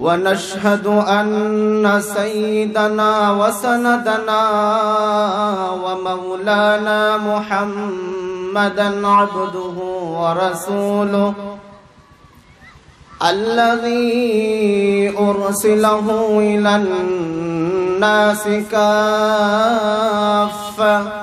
ونشهد أن سيدنا وسندنا ومولانا محمدا عبده ورسوله الذي أرسله إلى الناس كافة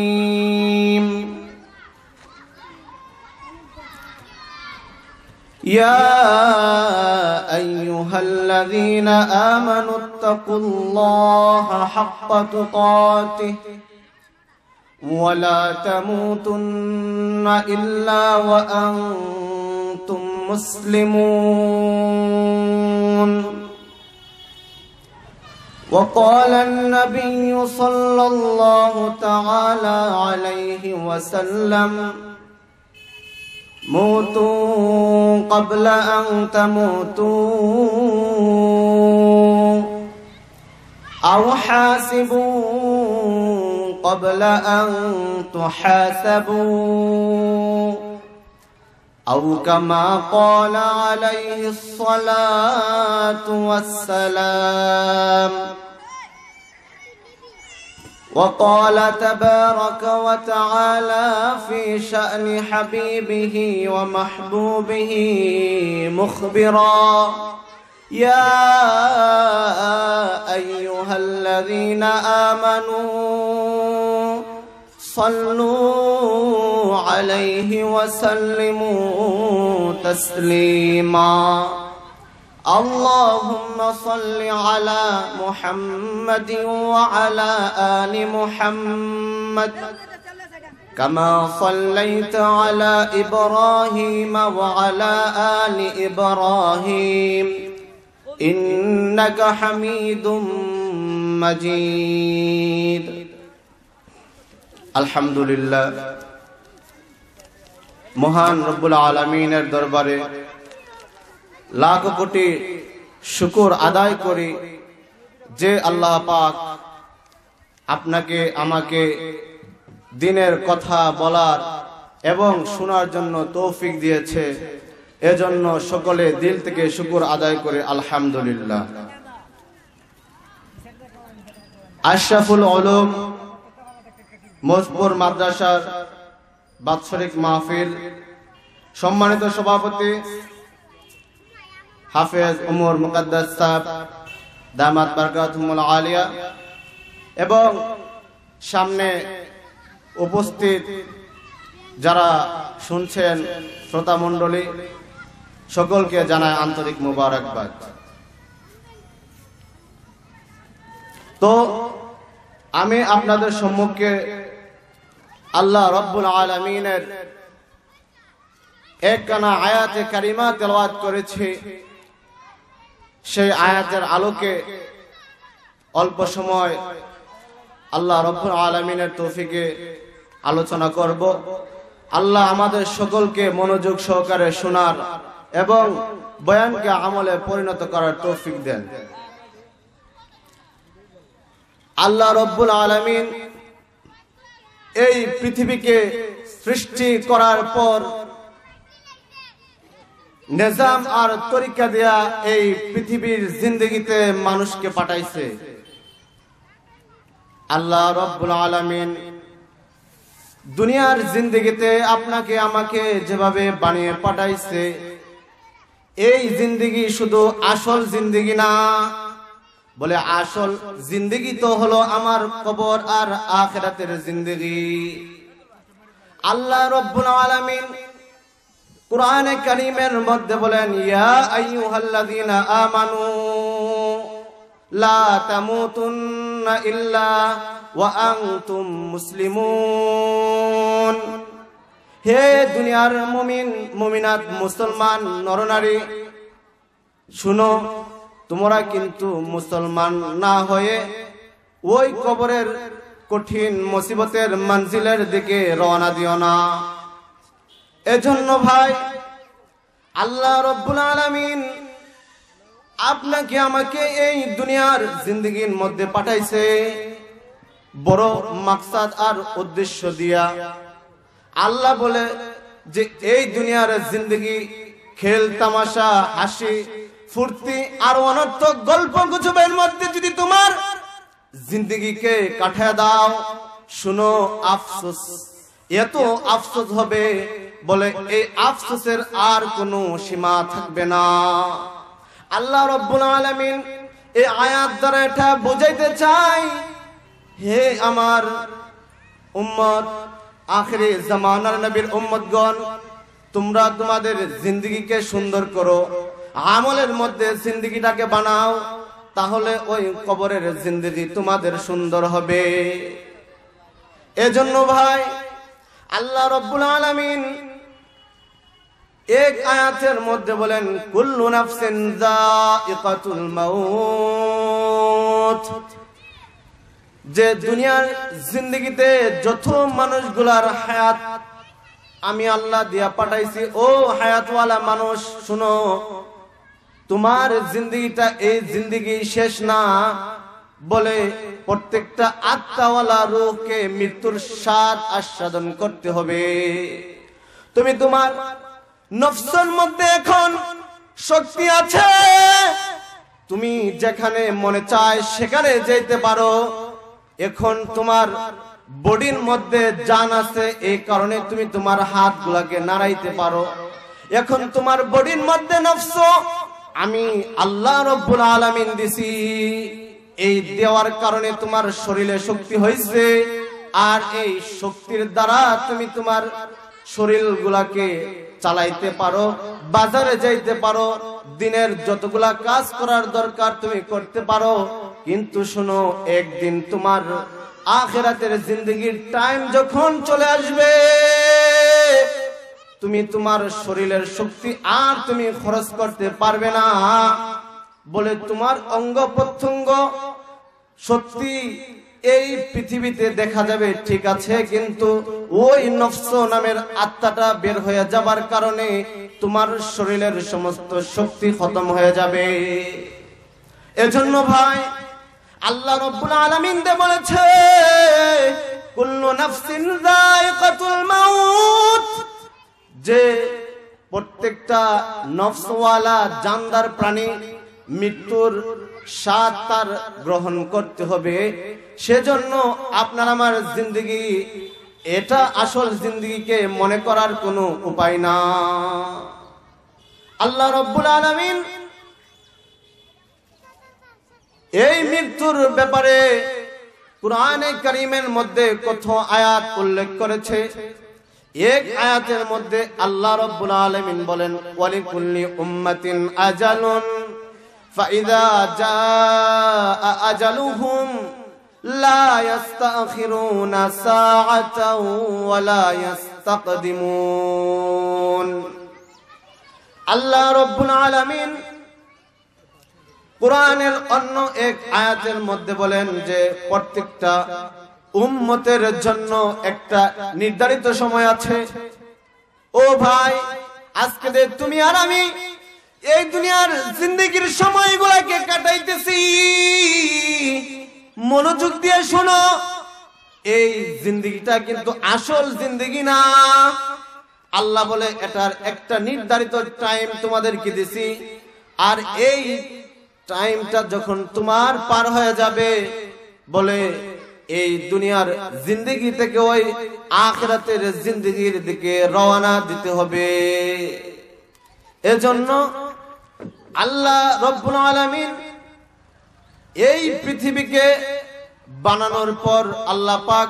يا أيها الذين آمنوا اتقوا الله حق تقاته ولا تموتن إلا وأنتم مسلمون وقال النبي صلى الله تعالى عليه وسلم موتوا قبل أن تموتوا أو حاسبوا قبل أن تحاسبوا أو كما قال عليه الصلاة والسلام وقال تبارك وتعالى في شأن حبيبه ومحبوبه مخبرا يا أيها الذين آمنوا صلوا عليه وسلموا تسليماً اللهم صل على محمد وعلى آل محمد كما صليت على إبراهيم وعلى آل إبراهيم إنك حميد مجيد الحمد لله مهان رب العالمين দরবারে লাখ কোটি শুকুর আদায় করি যে আল্লাহ পাক আপনাকে আমাকে দিনের কথা বলার এবং শোনার জন্য তৌফিক দিয়েছে এজন্য সকলে দিল থেকে শুকুর আদায় করে আলহামদুলিল্লাহ আশরাফুল আলম মজবুর মাদ্রাসার বাৎসরিক মাহফিল সম্মানিত সভাপতি হাফেজ উমর মুকাদ্দাস সাহেব দামাত বারকাতুমুল আলিয়া এবং সামনে উপস্থিত যারা শুনছেন শ্রোতা মণ্ডলী সকলকে জানায় আন্তরিক মুবারকবাদ তো আমি আপনাদের সম্মুখে আল্লাহ রব্বুল আলমিনের এক কানা আয়াতে কারিমা তেলওয়াত করেছি সেই আয়াতের আলোকে অল্প সময় আল্লাহ রব্বুল আলমিনের তৌফিকে আলোচনা করব আল্লাহ আমাদের সকলকে মনোযোগ সহকারে শোনার এবং বয়ানকে আমলে পরিণত করার তৌফিক দেন আল্লাহ রব্বুল আলমিন এই পৃথিবীকে সৃষ্টি করার পর নিজাম আর তরিকা দেয়া এই পৃথিবীর জিন্দগিতে মানুষকে পাঠাইছে আল্লাহ রব্বুল আলমিন দুনিয়ার জিন্দগিতে আপনাকে আমাকে যেভাবে বানিয়ে পাঠাইছে এই জিন্দগি শুধু আসল জিন্দগি না বলে আসল জিন্দগি তো হলো আমার কবর আর আখেরাতের জিন্দগি আল্লাহ রব্বুল আলমিন কোরআনে কারিমের মধ্যে বলেন ইয়া আইয়ুহাল্লাযীনা আমানু লা তামুতুন্না ইল্লা ওয়া আনতুম মুসলিমুন হে দুনিয়ার মুমিন মুমিনাত মুসলমান নরনারী শুনো তোমরা কিন্তু মুসলমান না হয়ে ওই কবরের কঠিন মুসিবতের মঞ্জিলের দিকে রওনা দিও না এজন্য ভাই আল্লাহ রব্বুল আলমিন আপনাকে আমাকে এই দুনিয়ার জিন্দগির মধ্যে পাঠাইছে বড় মাকসাদ আর উদ্দেশ্য দিয়া আল্লাহ বলে যে এই দুনিয়ার জিন্দগি খেল তামাশা হাসি ফুর্তি আর অনর্থ গল্প গুজবের মধ্যে যদি তোমার জিন্দগিকে কাঠায় দাও শুনো আফসোস এত আফসোস হবে বলে এই আফসোসের আর কোনো সীমা থাকবে না আল্লাহ রব্বুল আলমিন এই আয়াত দ্বারা এটা বুঝাইতে চাই হে আমার উম্মত আখরে জামানার নবীর উম্মতগণ তোমরা তোমাদের জিন্দগিকে সুন্দর করো আমলের মধ্যে জিন্দগিটাকে বানাও তাহলে ওই কবরের জিন্দগি তোমাদের সুন্দর হবে এজন্য ভাই আল্লাহ রব্বুল আলমিন এক আয়াতের মধ্যে বলেন কুল্লু নাফসিন যায়িকাতুল মাউত যে দুনিয়ার জিন্দেগিতে যত মানুষগুলার হায়াত আমি আল্লাহ দিয়া পাঠাইছি ও হায়াতওয়ালা মানুষ শুনো তোমার জিন্দগিটা এই জিন্দগি শেষ না বলে প্রত্যেকটা আত্মাওয়ালা রোগকে মৃত্যুর স্বাদ আস্বাদন করতে হবে তুমি তোমার নফসের মধ্যে এখন শক্তি আছে তুমি যেখানে মনে চায় সেখানে যেতে পারো এখন তোমার বডির মধ্যে জান আছে এই কারণে তুমি তোমার হাত গুলাকে নাড়াইতে পারো এখন তোমার বডির মধ্যে নফস আমি আল্লাহ রব্বুল আলামিন দিছি এই দেওয়ার কারণে তোমার শরীরে শক্তি হয়েছে আর এই শক্তির দ্বারা তুমি তোমার শরীর গুলাকে চালাইতে পারো বাজারে যাইতে পারো দিনের যতগুলা কাজ করার দরকার তুমি করতে পারো কিন্তু শোনো একদিন তোমার আখেরাতের জিন্দগির টাইম যখন চলে আসবে তুমি তোমার শরীরের শক্তি আর তুমি খরচ করতে পারবে না বলে তোমার অঙ্গ প্রত্যঙ্গ সত্যি এই পৃথিবীতে দেখা যাবে ঠিক আছে কিন্তু ওই নফস নামের আত্মাটা বের হয়ে যাবার কারণে তোমার শরীরের সমস্ত শক্তি খতম হয়ে যাবে এজন্য ভাই আল্লাহ রব্বুল আলামিন দে বলেছে কুল্লু নাফসিন যায়কাতুল মাউত যে প্রত্যেকটা নফসওয়ালা জানদার প্রাণী মৃত্যুর স্বাদ তার গ্রহণ করতে হবে সেজন্য আপনার আমার জিন্দগি এটা আসল জিন্দগিকে মনে করার কোনো উপায় না আল্লাহ রব্বুল আলমিন এই মৃত্যুর ব্যাপারে কোরআনে করিমের মধ্যে কত আয়াত উল্লেখ করেছে এক আয়াতের মধ্যে আল্লাহ রব্বুল আলমিন বলেন ওয়ালিকুল্লি উম্মাতিন আজালুন فإذا جاء أجلهم لا يستأخرون ساعة ولا يستقدمون আল্লাহ রব্বুল আলামিন কোরআনের অন্য এক আয়াতের মধ্যে বলেন যে প্রত্যেকটা উম্মতের জন্য একটা নির্ধারিত সময় আছে ও ভাই আজকে তুমি আর আমি এই দুনিয়ার জিন্দগির সময়গুলাকে কাটাইতেছি মনোযোগ দিয়ে শোনো এই জিন্দগিটা কিন্তু আসল জিন্দগি না আল্লাহ বলে এটার একটা নির্ধারিত টাইম তোমাদেরকে দিছি আর এই টাইমটা যখন তোমার পার হয়ে যাবে বলে এই দুনিয়ার জিন্দগি থেকে ওই আখরাতের জিন্দগির দিকে রওনা দিতে হবে এজন্য আল্লাহ রব্বুল আলামিন এই পৃথিবীকে বানানোর পর আল্লাহ পাক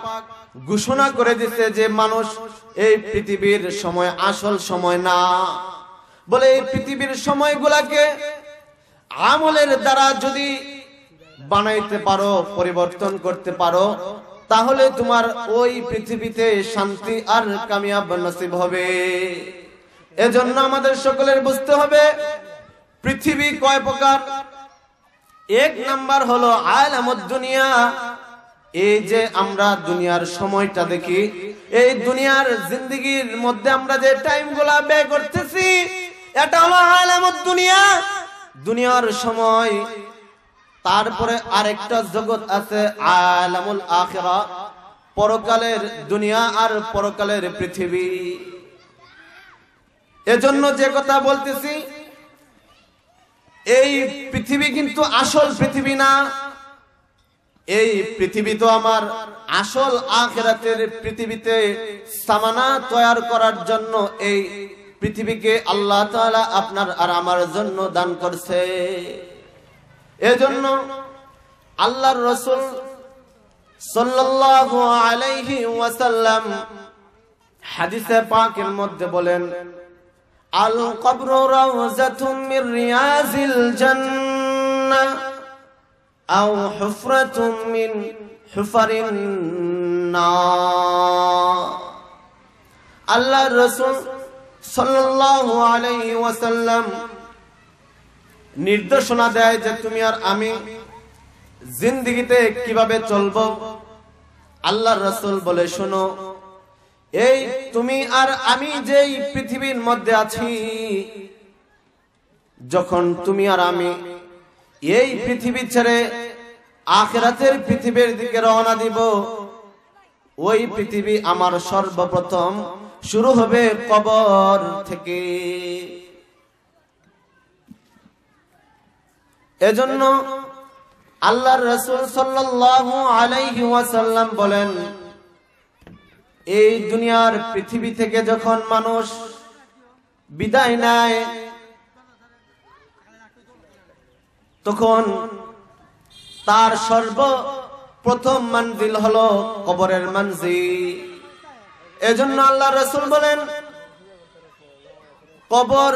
ঘোষণা করে দিতে যে মানুষ এই পৃথিবীর সময় আসল সময় না বলে এই পৃথিবীর সময়গুলাকে আমলের দ্বারা যদি বানাইতে পারো পরিবর্তন করতে পারো তাহলে তোমার ওই পৃথিবীতে শান্তি আর কামিয়াব নসিব হবে এজন্য আমাদের সকলের বুঝতে হবে পৃথিবী কয় প্রকার এক নাম্বার হলো আলামত দুনিয়া এই যে আমরা দুনিয়ার সময়টা দেখি এই দুনিয়ার জিন্দগির মধ্যে আমরা যে টাইম গুলা ব্যয় করতেছি এটা হলো আলামত দুনিয়া দুনিয়ার সময় তারপরে আরেকটা জগৎ আছে আলামুল আখেরা পরকালের দুনিয়া আর পরকালের পৃথিবী এজন্য যে কথা বলতেছি এই পৃথিবী কিন্তু আসল পৃথিবী না এই পৃথিবী তো আমার আসল আখেরাতের পৃথিবীতে সামানা তৈয়ার করার জন্য এই পৃথিবীকে আল্লাহ তাআলা আপনার আর আমার জন্য দান করছে এজন্য আল্লাহর রসুল সাল্লাল্লাহু আলাইহি ওয়াসাল্লাম হাদিসে পাকের মধ্যে বলেন আল কবর রাউজাতুম মির রিয়াজিল জান্নাহ আও হুফরাতুম আল্লাহ রাসূল সাল্লাল্লাহু আলাইহি ওয়াসাল্লাম নির্দেশনা দেয় যে তুমি আর আমি জিন্দিগিতে কিভাবে চলব আল্লাহর রসুল বলে শোনো এই তুমি আর আমি যেই পৃথিবীর মধ্যে আছি যখন তুমি আর আমি এই পৃথিবী ছেড়ে আখরাতের পৃথিবীর দিকে রওনা দিব ওই পৃথিবী আমার সর্বপ্রথম শুরু হবে কবর থেকে এজন্য আল্লাহর রসুল সাল্লাল্লাহু আলাইহি ওয়াসাল্লাম বলেন এই দুনিয়ার পৃথিবী থেকে যখন মানুষ বিদায় নেয় তখন তার সর্ব প্রথম মানজিল হলো কবরের মঞ্জি এজন্য আল্লাহ রসুল বলেন কবর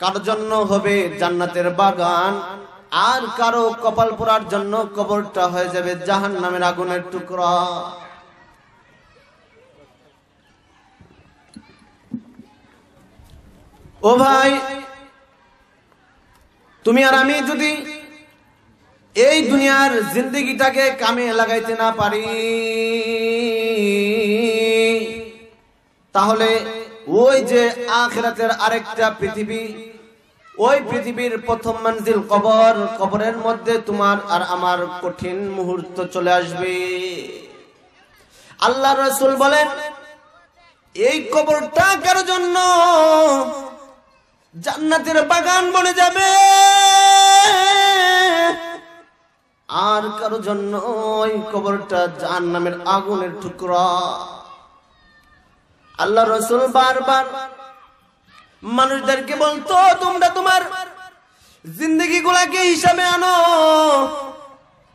কার জন্য হবে জান্নাতের বাগান আর কারো কপাল পোড়ার জন্য কবরটা হয়ে যাবে জাহান নামের আগুনের টুকরা ও ভাই তুমি আর আমি যদি এই দুনিয়ার জিন্দিগিটাকে কামে লাগাইতে না পারি তাহলে ওই যে আখেরাতের আরেকটা পৃথিবী ওই পৃথিবীর প্রথম মঞ্জিল কবর কবরের মধ্যে তোমার আর আমার কঠিন মুহূর্ত চলে আসবে আল্লাহ রসুল বলেন এই কবরটা কার জন্য জান্নাতের বাগান বনে যাবে আর কারো জন্য ওই কবরটা জান নামের আগুনের টুকরা আল্লাহ রসুল বারবার মানুষদেরকে বলতো তোমরা তোমার জিন্দগি গুলাকে হিসাবে আনো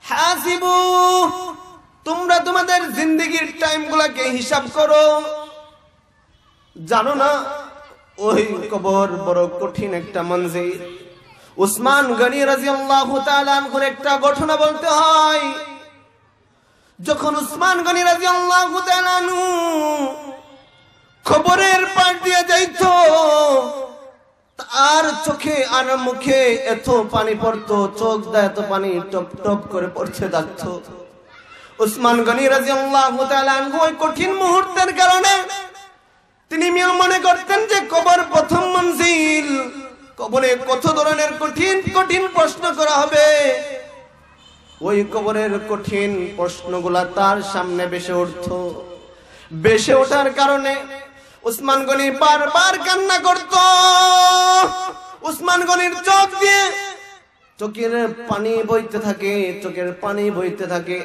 হাসিবু তোমরা তোমাদের জিন্দগির টাইম গুলাকে হিসাব করো জানো না ওই কবর বড় কঠিন একটা মঞ্জি উসমান গনি রাজি তাআলা আনহুর একটা ঘটনা বলতে হয় যখন উসমান গনি রাজি আল্লাহ আনহু খবরের পাশ দিয়ে যাইত আর চোখে আর মুখে এত পানি পড়তো চোখ দা এত পানি টপ টপ করে পড়ছে থাকতো উসমান গনি রাজি আল্লাহ আনহু ওই কঠিন মুহূর্তের কারণে তিনি মনে করতেন যে কবর প্রথম মঞ্জিল কবরে কত ধরনের কঠিন কঠিন প্রশ্ন করা হবে ওই কবরের কঠিন প্রশ্নগুলা তার সামনে বেশে উঠত বেশে ওঠার কারণে উসমান গনি বারবার কান্না করত উসমান গনির চোখ দিয়ে চোখের পানি বইতে থাকে চোখের পানি বইতে থাকে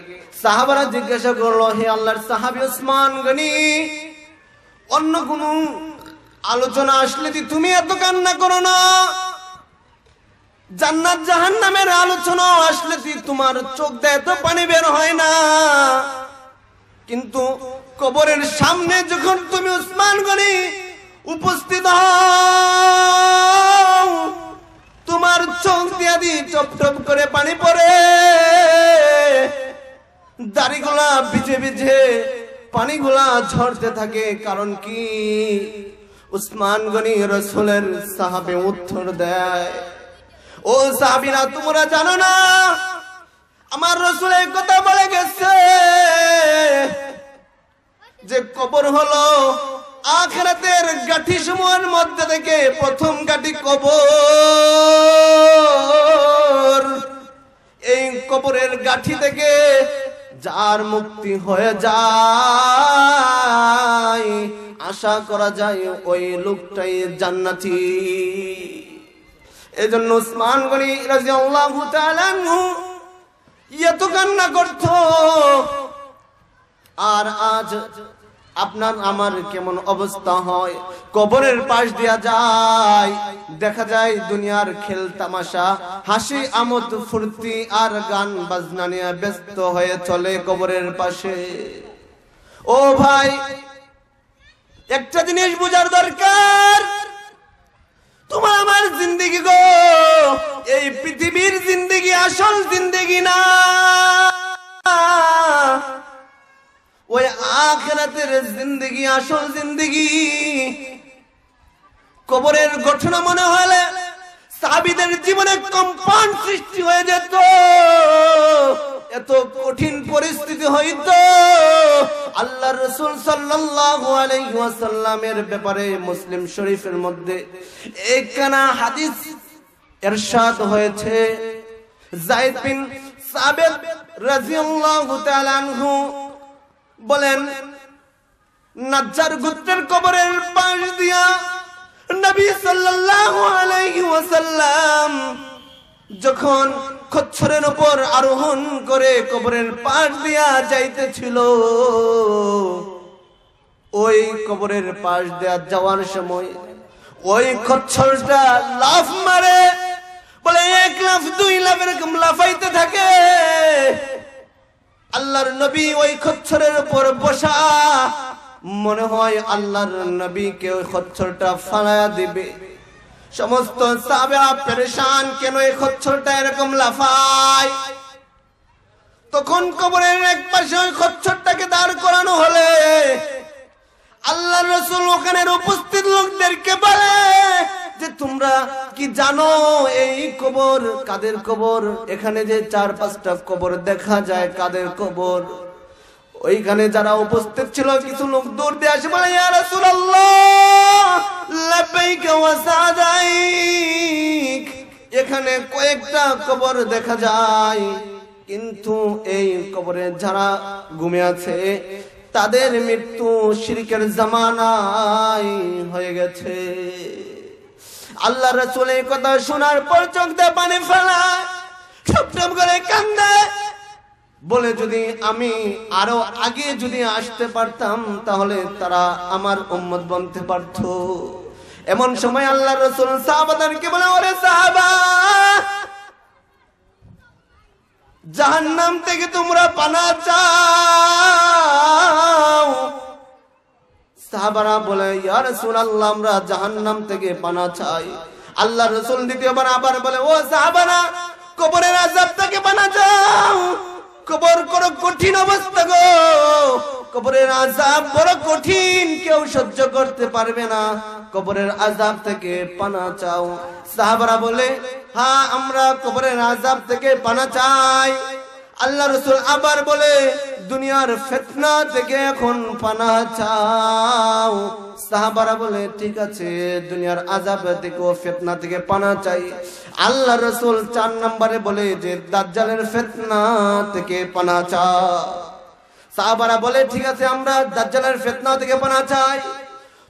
সাহাবারা জিজ্ঞাসা করলো হে আল্লাহর সাহাবি উসমান গনি অন্য কোনো আলোচনা আসলে তুমি এত কান্না করো না জান্নাত জাহান নামের আলোচনা আসলে তোমার চোখ দেয় তো পানি বের হয় না কিন্তু কবরের সামনে যখন তুমি উসমান গনি উপস্থিত হও তোমার চোখ দিয়া দি টপ টপ করে পানি পড়ে দাড়িগোলা ভিজে ভিজে পানিগুলা ঝরতে থাকে কারণ কি উসমান গনি রসুলের সাহাবে উত্তর দেয় ও সাহাবিরা তোমরা জানো না আমার রসুলের কথা বলে গেছে যে কবর হলো আখরাতের গাঠি সময়ের মধ্যে থেকে প্রথম গাঠি কবর এই কবরের গাঠি থেকে যার মুক্তি হয়ে যায় আশা করা যায় ওই লোকটাই জান্নাতি এজন্য উসমান গনি রাজিয়াল্লাহু তাআলা তো কান্না করতো আর আজ আপনার আমার কেমন অবস্থা হয় কবরের পাশ দিয়া যায় দেখা যায় দুনিয়ার খেল তামাশা হাসি আমোদ ফুর্তি আর গান বাজনা নিয়ে ব্যস্ত হয়ে চলে কবরের পাশে ও ভাই একটা জিনিস বোঝার দরকার তোমার আমার জিন্দিগি গো এই পৃথিবীর জিন্দিগি আসল জিন্দিগি না ওই আখরাতের জিন্দগি আসল জিন্দগি কবরের ঘটনা মনে হলে সাবিদের জীবনে কম্পান সৃষ্টি হয়ে যেত এত কঠিন পরিস্থিতি হইত আল্লাহ রসুল সাল্লাসাল্লামের ব্যাপারে মুসলিম শরীফের মধ্যে একখানা হাদিস এরশাদ হয়েছে যাই বিন সাবেদ রাজিউল্লাহ হুতালানহু বলেন নাজ্জার গোত্রের কবরের পাশ দিয়া নবী সাল্লাল্লাহু আলাইহি ওয়াসাল্লাম যখন খচ্ছরের উপর আরোহণ করে কবরের পাশ দিয়া যাইতেছিল ওই কবরের পাশ দিয়া যাওয়ার সময় ওই খচ্ছরটা লাফ মারে বলে এক লাফ দুই লাফ এরকম লাফাইতে থাকে আল্লাহর নবী ওই খচ্ছরের উপর বসা মনে হয় আল্লাহর নবীকে ওই খচ্ছরটা ফালায়া দিবে সমস্ত সাবেরা পরেশান কেন এই খচ্ছরটা এরকম লাফায় তখন কবরের এক পাশে ওই খচ্ছরটাকে দাঁড় করানো হলে আল্লাহ রসুল ওখানে উপস্থিত লোকদেরকে বলে যে তোমরা কি জানো এই কবর কাদের কবর এখানে যে চার পাঁচটা কবর দেখা যায় কাদের কবর ওইখানে যারা উপস্থিত ছিল কিছু লোক দূর দিয়ে এখানে কয়েকটা কবর দেখা যায় কিন্তু এই কবরে যারা ঘুমে আছে তাদের মৃত্যু শিরিকের জামানায় হয়ে গেছে আল্লাহ রসুলের কথা শোনার পর চোখতে পানি ফেলা ঠপঠপ করে কান্দে বলে যদি আমি আরো আগে যদি আসতে পারতাম তাহলে তারা আমার উম্মত বনতে পারত এমন সময় আল্লাহ রসুল সাহাবাদানকে বলে ওরে সাহাবা জাহান্নাম থেকে তোমরা পানা চাও সাহাবারা বলে ইয়া রাসূলুল্লাহ আমরা জাহান্নাম থেকে পানা চাই আল্লাহ রাসূল দ্বিতীয়বার আবার বলে ও সাহাবারা কবরের আযাব থেকে পানা চাও কবর করো কঠিন অবস্থা গো কবরের আযাব বড় কঠিন কেউ সহ্য করতে পারবে না কবরের আযাব থেকে পানা চাও সাহাবারা বলে হ্যাঁ আমরা কবরের আযাব থেকে পানা চাই আল্লাহ রসুল আবার বলে দুনিয়ার ফেতনা থেকে এখন পানা চাও সাহাবারা বলে ঠিক আছে দুনিয়ার আজাব থেকে ও ফেতনা থেকে পানা চাই আল্লাহ রসুল চার নম্বরে বলে যে দাজ্জালের ফেতনা থেকে পানা চা সাহাবারা বলে ঠিক আছে আমরা দাজ্জালের ফেতনা থেকে পানা চাই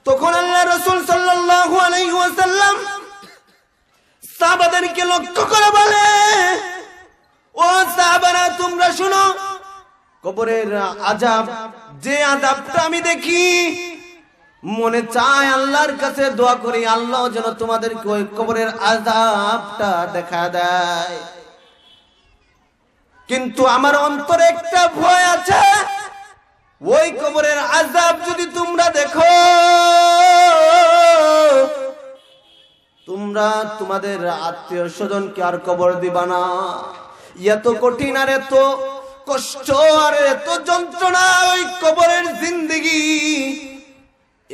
তখন আল্লাহ রসুল সাল্লাহ আলাইসাল্লাম সাহাবাদেরকে লক্ষ্য করে বলে ও তোমরা শুনো কবরের আজাব যে আজাবটা আমি দেখি মনে চায় আল্লাহর কাছে দোয়া করি আল্লাহ যেন তোমাদেরকে ওই কবরের আজাবটা দেখা দেয় কিন্তু আমার অন্তরে একটা ভয় আছে ওই কবরের আজাব যদি তোমরা দেখো তোমরা তোমাদের আত্মীয় স্বজনকে আর কবর দিবা না এত কঠিন আর এত কষ্ট আর এত যন্ত্রণা ওই কবরের জিন্দিগি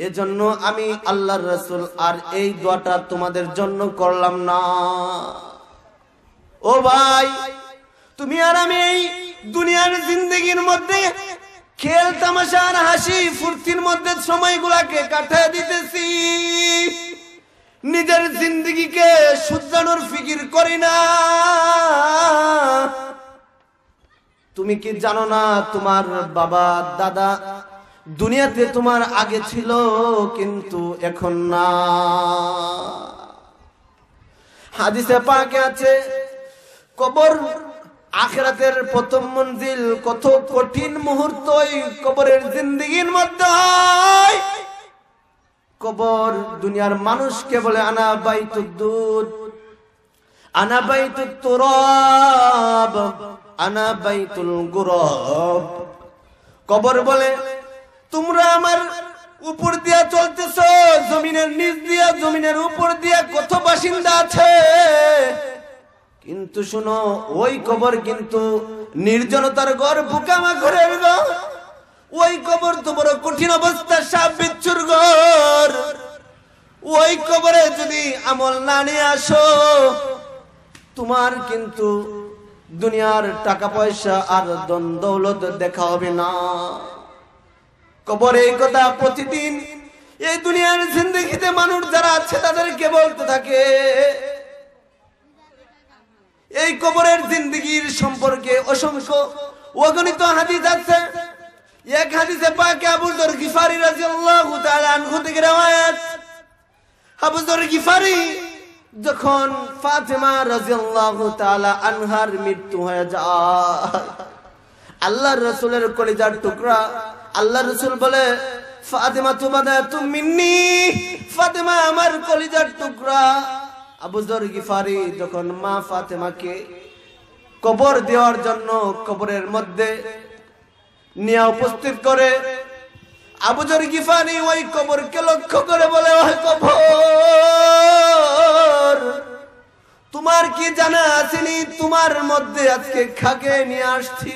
এজন্য আমি আল্লাহর রাসূল আর এই দোয়াটা তোমাদের জন্য করলাম না ও ভাই তুমি আর আমি এই দুনিয়ার জিন্দেগির মধ্যে খেল তামাশা আর হাসি ফুর্তির মধ্যে সময়গুলাকে কাটায় দিতেছি নিজের জিন্দগিকে সুজানোর ফিকির করি না তুমি কি জানো না তোমার বাবা দাদা দুনিয়াতে তোমার আগে ছিল কিন্তু এখন না হাদিসে পাকে আছে কবর আখরাতের প্রথম মঞ্জিল কত কঠিন মুহূর্ত কবরের জিন্দগির মধ্যে কবর দুনিয়ার মানুষকে বলে আনা তো দুধ আনা তো তুরাব আনা বাইতুল গুরব কবর বলে তোমরা আমার উপর দিয়া চলতেছ জমিনের নিচ দিয়া জমিনের উপর দিয়া কত বাসিন্দা আছে কিন্তু শুনো ওই কবর কিন্তু নির্জনতার ঘর বুকামা ঘরের ঘর ওই কবর তো বড় কঠিন অবস্থা সাপ বিচ্ছুর ঘর ওই কবরে যদি আমল না নিয়ে আসো তোমার কিন্তু দুনিয়ার টাকা পয়সা আর দন দৌলত দেখা হবে না কবর এই কথা প্রতিদিন এই দুনিয়ার জিন্দগিতে মানুষ যারা আছে তাদেরকে বলতে থাকে এই কবরের জিন্দগির সম্পর্কে অসংখ্য অগণিত হাদিস আছে এক হাদিসে পাকে আবুল দর গিফারি রাদিয়াল্লাহু তাআলা আনহু থেকে riwayat আবুল দর গিফারি যখন ফাতেমা রাদিয়াল্লাহু তাআলা আনহার মৃত্যু হয়ে যায় আল্লাহর রাসূলের কলিজার টুকরা আল্লাহর রাসূল বলে ফাতেমা তুমাদা তুমিন্নি ফাতেমা আমার কলিজার টুকরা আবু জর গিফারি যখন মা ফাতেমাকে কবর দেওয়ার জন্য কবরের মধ্যে নিয়ে উপস্থিত করে আবুজর গিফানি ওই কবরকে লক্ষ্য করে বলে ওই কবর তোমার কি জানা আসেনি তোমার মধ্যে আজকে খাকে নিয়ে আসছি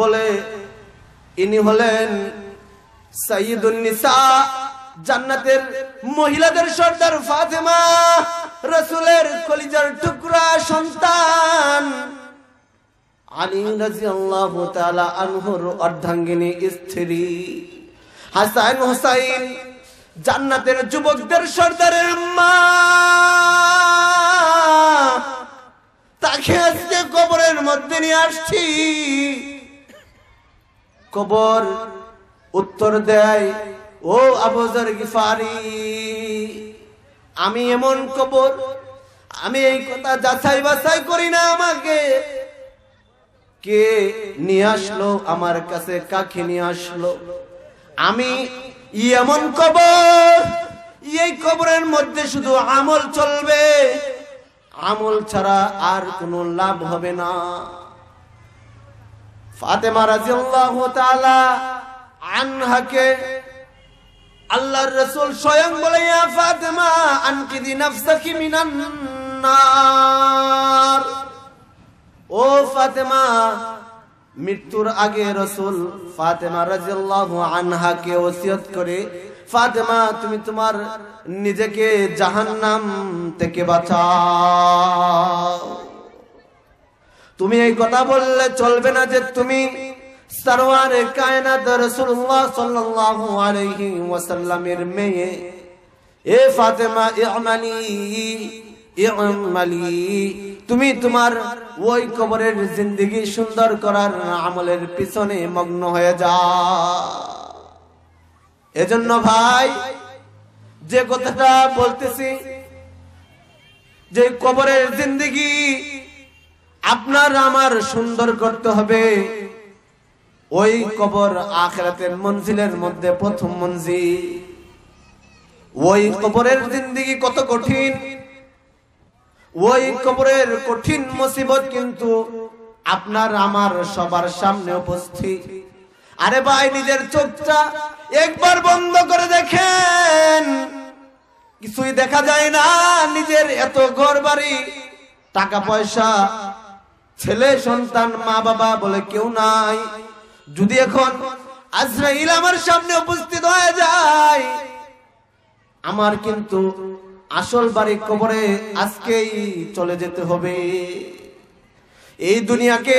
বলে ইনি হলেন সাইদুন্নিসা জান্নাতের মহিলাদের সর্দার ফাতেমা রসুলের কলিজার টুকরা সন্তান আলী অর্ধাঙ্গিনী জান্নাতের যুবকদের সর্দারের তাকে আজকে কবরের মধ্যে নিয়ে আসছি কবর উত্তর দেয় ও আবজার গিফারি আমি এমন কবর আমি এই কথা যাচাই বাছাই করি না আমাকে কে নিয়ে আসলো আমার কাছে কাকে নিয়ে আসলো আমি এমন কবর এই কবরের মধ্যে শুধু আমল চলবে আমল ছাড়া আর কোনো লাভ হবে না ফাতেমা রাজিয়াল্লাহু তাআলা আনহাকে আল্লাহর রাসূল স্বয়ং বলে ইয়া ফাতেমা আনকিদি নাফসাকি মিনান নার ও ফাতেমা মৃত্যুর আগে রসুল ফাতেমা রাজিয়াল্লাহু আনহাকে ওসিয়ত করে ফাতেমা তুমি তোমার নিজেকে জাহান্নাম থেকে বাঁচাও তুমি এই কথা বললে চলবে না যে তুমি সরওয়ার মেয়ে এ ফাতেমা তুমি তোমার ওই কবরের জিন্দিগি সুন্দর করার আমলের পিছনে মগ্ন হয়ে যা এজন্য ভাই যে কথাটা বলতেছি যে কবরের জিন্দিগি আপনার আমার সুন্দর করতে হবে ওই কবর আখরাতের মঞ্জিলের মধ্যে প্রথম মঞ্জিল ওই কবরের জিন্দিগি কত কঠিন ওই কবরের কঠিন মুসিবত কিন্তু আপনার আমার সবার সামনে উপস্থিত আরে ভাই নিজের চোখটা একবার বন্ধ করে দেখেন কিছুই দেখা যায় না নিজের এত ঘর বাড়ি টাকা পয়সা ছেলে সন্তান মা বাবা বলে কেউ নাই যদি এখন আজরাইল আমার সামনে উপস্থিত হয়ে যায় আমার কিন্তু আসল বাড়ি কবরে আজকেই চলে যেতে হবে এই দুনিয়াকে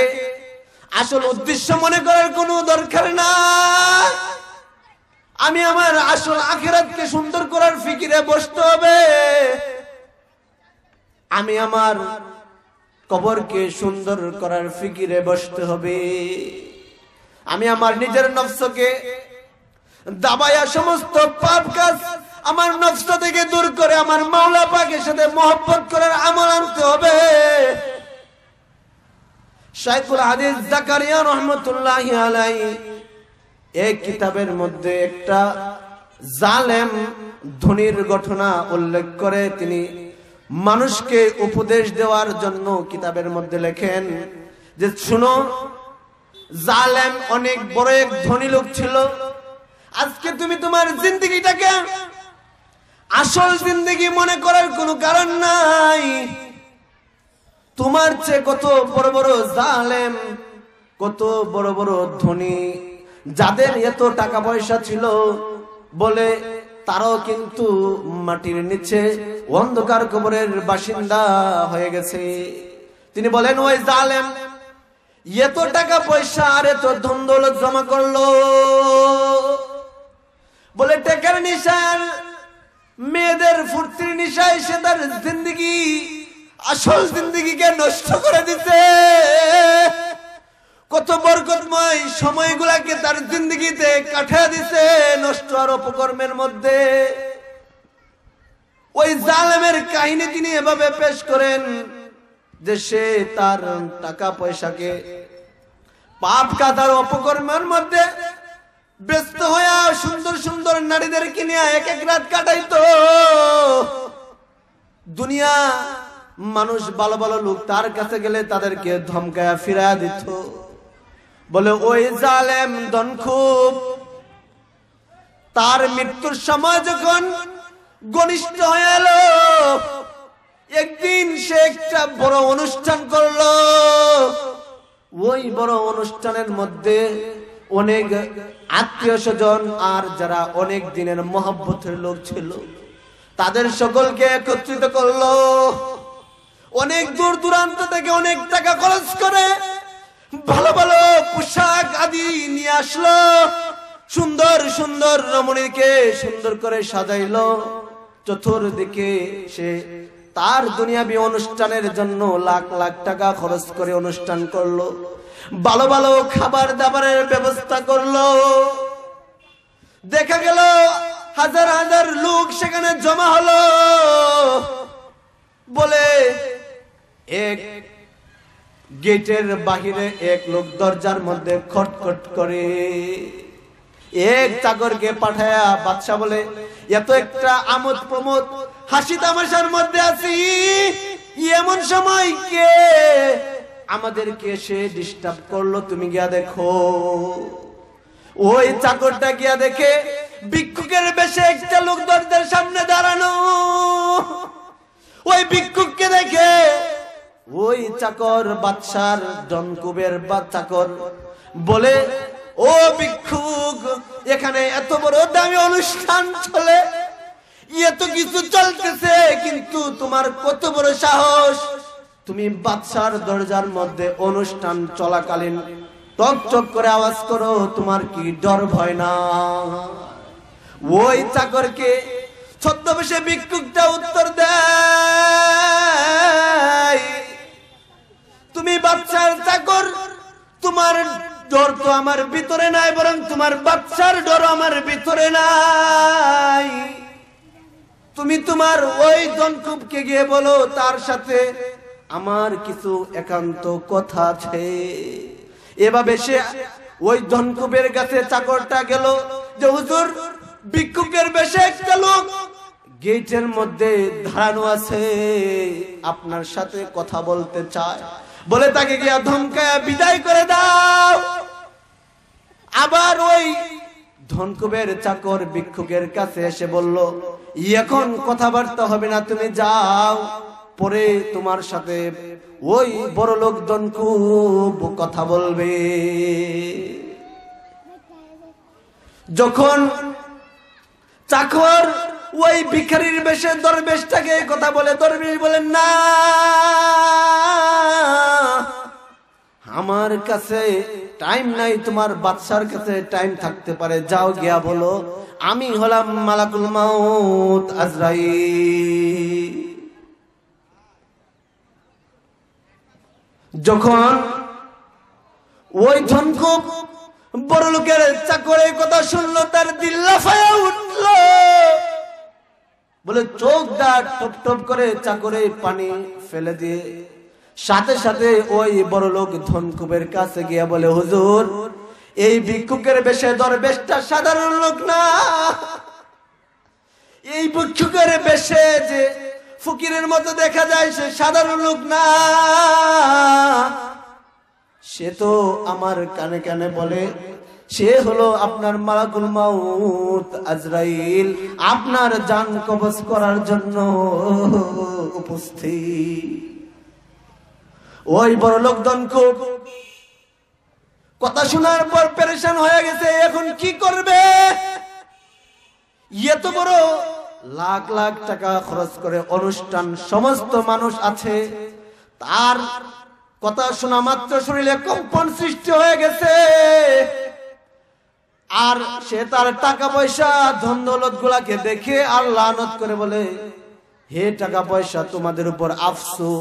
আসল উদ্দেশ্য মনে করার কোনো দরকার না আমি আমার আসল আখেরাতকে সুন্দর করার ফিকিরে বসতে হবে আমি আমার কবরকে সুন্দর করার ফিকিরে বসতে হবে আমি আমার নিজের নফসকে দাবায়া সমস্ত পাপ কাজ আমার নফসা থেকে দূর করে আমার মাওলা পাকের সাথে মহব্বত করার আমল আনতে হবে শাইখুল হাদিস জাকারিয়া রহমতুল্লাহ আলাই এই কিতাবের মধ্যে একটা জালেম ধনির ঘটনা উল্লেখ করে তিনি মানুষকে উপদেশ দেওয়ার জন্য কিতাবের মধ্যে লেখেন যে শুনো জালেম অনেক বড় এক ধনী লোক ছিল আজকে তুমি তোমার জিন্দগিটাকে আসল জিন্দগি মনে করার কোনো কারণ নাই তোমার চেয়ে কত বড় বড় জালেম কত বড় বড় ধনী যাদের এত টাকা পয়সা ছিল বলে তারও কিন্তু মাটির নিচে অন্ধকার কবরের বাসিন্দা হয়ে গেছে তিনি বলেন ওই জালেম এত টাকা পয়সা আর এত ধন জমা করলো বলে টেকার নিশান মেয়েদের ফুর্তির নিশায় সে তার জিন্দগি আসল জিন্দগিকে নষ্ট করে দিতে কত বরকতময় সময়গুলাকে তার জিন্দগিতে কাঠা দিতে নষ্ট আর অপকর্মের মধ্যে ওই জালেমের কাহিনী তিনি এভাবে পেশ করেন যে সে তার টাকা পয়সাকে পাপ কাতার অপকর্মের মধ্যে ব্যস্ত হইয়া সুন্দর সুন্দর নারীদের কিনিয়া এক এক রাত কাটাইতো দুনিয়া মানুষ ভালো ভালো লোক তার কাছে গেলে তাদেরকে ধমকায়া ফিরা দিত বলে ওই জালেম খুব তার মৃত্যুর সময় যখন ঘনিষ্ঠ হয়ে এল একদিন সে একটা বড় অনুষ্ঠান করলো ওই বড় অনুষ্ঠানের মধ্যে অনেক আত্মীয় স্বজন আর যারা অনেক দিনের মহাব্বতের লোক ছিল তাদের সকলকে একত্রিত করলো অনেক দূর দূরান্ত থেকে অনেক টাকা খরচ করে ভালো ভালো পোশাক আদি নিয়ে আসলো সুন্দর সুন্দর রমণীকে সুন্দর করে সাজাইল চতুর্দিকে সে তার দুনিয়াবি অনুষ্ঠানের জন্য লাখ লাখ টাকা খরচ করে অনুষ্ঠান করলো ভালো ভালো খাবার দাবারের ব্যবস্থা করলো দেখা গেল হাজার হাজার লোক সেখানে জমা হলো বলে এক গেটের বাহিরে এক লোক দরজার মধ্যে খটখট করে এক চাকরকে পাঠায়া বাদশা বলে এত একটা আমোদ প্রমোদ হাসি তামাশার মধ্যে আছি এমন সময় কে আমাদেরকে এসে ডিস্টার্ব করলো তুমি গিয়া দেখো ওই চাকরটা গিয়া দেখে ভিক্ষুকের বেশে একটা লোক দরজার সামনে দাঁড়ানো ওই ভিক্ষুককে দেখে ওই চাকর বাদশার জনকুবের বা চাকর বলে ও ভিক্ষুক এখানে এত বড় দামি অনুষ্ঠান চলে এত কিছু চলতেছে কিন্তু তোমার কত বড় সাহস তুমি বাদশার দরজার মধ্যে অনুষ্ঠান চলাকালীন টক টক করে আওয়াজ করো তোমার কি ডর ভয় না ওই চাকরকে ছদ্মবেশে ভিক্ষুকটা উত্তর তুমি বাচ্চার চাকর তোমার ডর তো আমার ভিতরে নাই বরং তোমার বাচ্চার ডর আমার ভিতরে নাই তুমি তোমার ওই দনকুপকে গিয়ে বলো তার সাথে আমার কিছু একান্ত কথা আছে এভাবে সে ওই ধনকুবের কাছে চাকরটা গেল যে হুজুর ভিক্ষুকের বেশে একটা লোক গেটের মধ্যে ধারানো আছে আপনার সাথে কথা বলতে চায় বলে তাকে গিয়া ধমকায় বিদায় করে দাও আবার ওই ধনকুবের চাকর বিক্ষুকের কাছে এসে বলল এখন কথাবার্তা হবে না তুমি যাও পরে তোমার সাথে ওই বড় লোকজন খুব কথা বলবে যখন চাকর ওই ভিখারির বেশে দরবেশটাকে কথা বলে দরবেশ বলেন না আমার কাছে টাইম নাই তোমার বাচ্চার কাছে টাইম থাকতে পারে যাও গিয়া বলো আমি হলাম মালাকুল মাউত আজরাই যখন ওই ধনকুপ বড় লোকের চাকরের কথা শুনল তার দিল্লা উঠল বলে চোখ দা টপ টপ করে চাকরে পানি ফেলে দিয়ে সাথে সাথে ওই বড় লোক ধনকুপের কাছে গিয়া বলে হুজুর এই ভিক্ষুকের বেশে দরবেশটা সাধারণ লোক না এই ভিক্ষুকের বেশে যে ফকিরের মতো দেখা যায় সে সাধারণ লোক না সে তো আমার কানে কানে বলে সে হলো আপনার মালাকুল মাউত আজরাইল আপনার যান কবজ করার জন্য উপস্থিত ওই বড় লোক দনকু কথা শোনার পর পেরেশান হয়ে গেছে এখন কি করবে ইয়ে তো বড় লাখ লাখ টাকা খরচ করে অনুষ্ঠান সমস্ত মানুষ আছে তার কথা শোনা মাত্র শরীরে কম্পন সৃষ্টি হয়ে গেছে আর সে তার টাকা পয়সা ধন দৌলত গুলাকে দেখে আর লানত করে বলে হে টাকা পয়সা তোমাদের উপর আফসু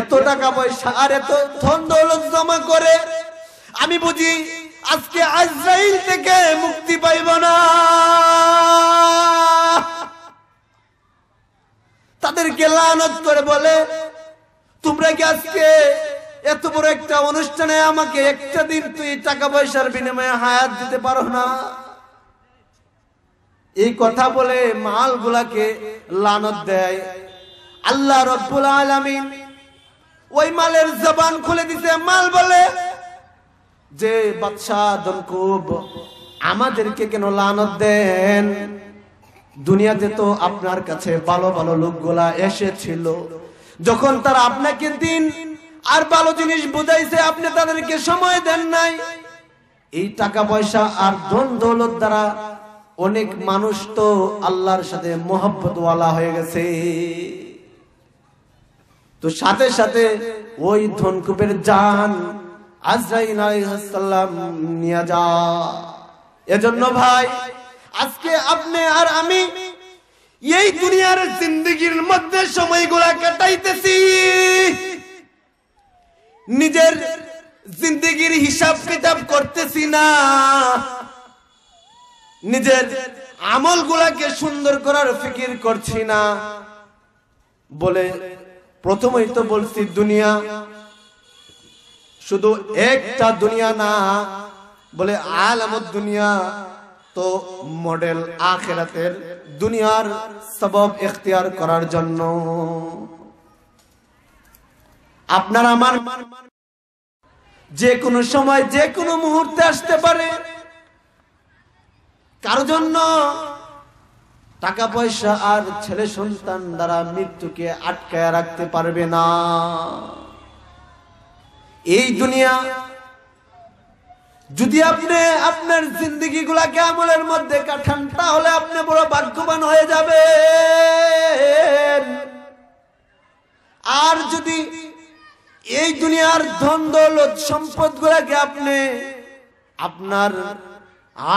এত টাকা পয়সা আর এত ধন দৌলত জমা করে আমি বুঝি আজকে আজরাইল থেকে মুক্তি পাইব না তাদেরকে লানত করে বলে তোমরা কি আজকে এত বড় একটা অনুষ্ঠানে আমাকে একটা দিন তুই টাকা পয়সার বিনিময়ে হায়াত দিতে পারো না এই কথা বলে মাল গুলাকে লানত দেয় আল্লাহ রব্বুল আলামিন ওই মালের জবান খুলে দিতে মাল বলে যে বাদশাহ ধনকুব আমাদেরকে কেন লানত দেন দুনিয়াতে তো আপনার কাছে ভালো ভালো লোকগুলা এসেছিল যখন তারা আপনাকে দিন আর ভালো জিনিস বুঝাইছে আপনি তাদেরকে সময় দেন নাই এই টাকা পয়সা আর ধন দৌলত দ্বারা অনেক মানুষ তো আল্লাহর সাথে মোহব্বতওয়ালা হয়ে গেছে তো সাথে সাথে ওই ধনকুপের যান আজরাইল আলাইহিস সালাম নিয়ে যা এজন্য ভাই আজকে আপনি আর আমি এই দুনিয়ার জিন্দগির মধ্যে সময়গুলা কাটাইতেছি নিজের জিন্দগির হিসাব কিতাব করতেছি না নিজের আমল গুলাকে সুন্দর করার ফিকির করছি না বলে প্রথমেই তো বলছি দুনিয়া শুধু একটা দুনিয়া না বলে আলামত দুনিয়া তো মডেল আখেরাতের দুনিয়ার সবব এখতিয়ার করার জন্য আপনার আমার যে কোনো সময় যে কোনো মুহূর্তে আসতে পারে কারো জন্য টাকা পয়সা আর ছেলে সন্তান দ্বারা মৃত্যুকে আটকায় রাখতে পারবে না এই দুনিয়া যদি আপনি আপনার জিন্দগি গুলাকে আমলের মধ্যে কাঠান তাহলে আপনি বড় ভাগ্যবান হয়ে যাবে আর যদি এই দুনিয়ার ধন দৌলত সম্পদ গুলাকে আপনি আপনার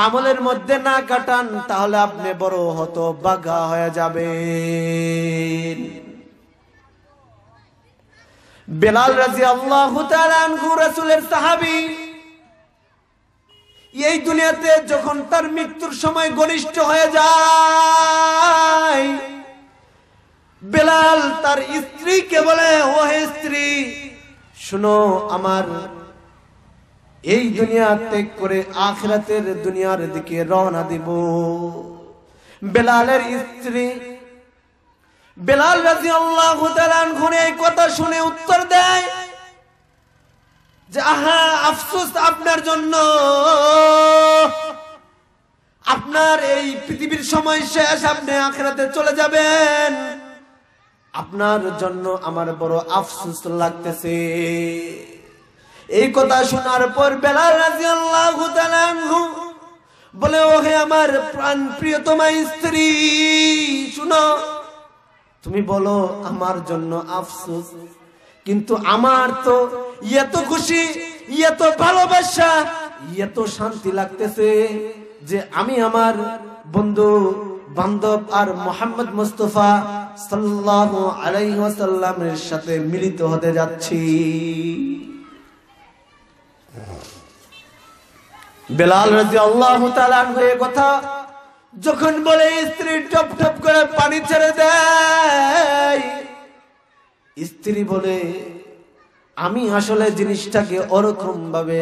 আমলের মধ্যে না কাটান তাহলে আপনি বড় হত বাঘা হয়ে যাবে বেলাল রাজি আল্লাহ রসুলের সাহাবি এই দুনিয়াতে যখন তার মৃত্যুর সময় ঘনিষ্ঠ হয়ে যায় বেলাল তার স্ত্রীকে বলে ও হে স্ত্রী শুনো আমার এই দুনিয়া ত্যাগ করে আখরাতের দুনিয়ার দিকে রওনা দিব বেলালের স্ত্রী বেলাল রাজি আল্লাহ এই কথা শুনে উত্তর দেয় যে আহা আফসোস আপনার জন্য আপনার এই পৃথিবীর সময় শেষ আপনি আখেরাতে চলে যাবেন আপনার জন্য আমার বড় আফসোস লাগতেছে এই কথা শোনার পর বেলা রাজি আল্লাহ বলে ওহে আমার প্রাণ প্রিয়তমা স্ত্রী শুনো তুমি বলো আমার জন্য আফসোস কিন্তু আমার তো এত খুশি এত ভালোবাসা এত শান্তি লাগতেছে যে আমি আমার বন্ধু বান্ধব আর মোহাম্মদ মুস্তফা সাল্লাম আলাইসাল্লামের সাথে মিলিত হতে যাচ্ছি বেলাল রাজি আল্লাহ হয়ে কথা যখন বলে স্ত্রী টপ টপ করে পানি ছেড়ে দেয় স্ত্রী বলে আমি আসলে জিনিসটাকে ওরকম ভাবে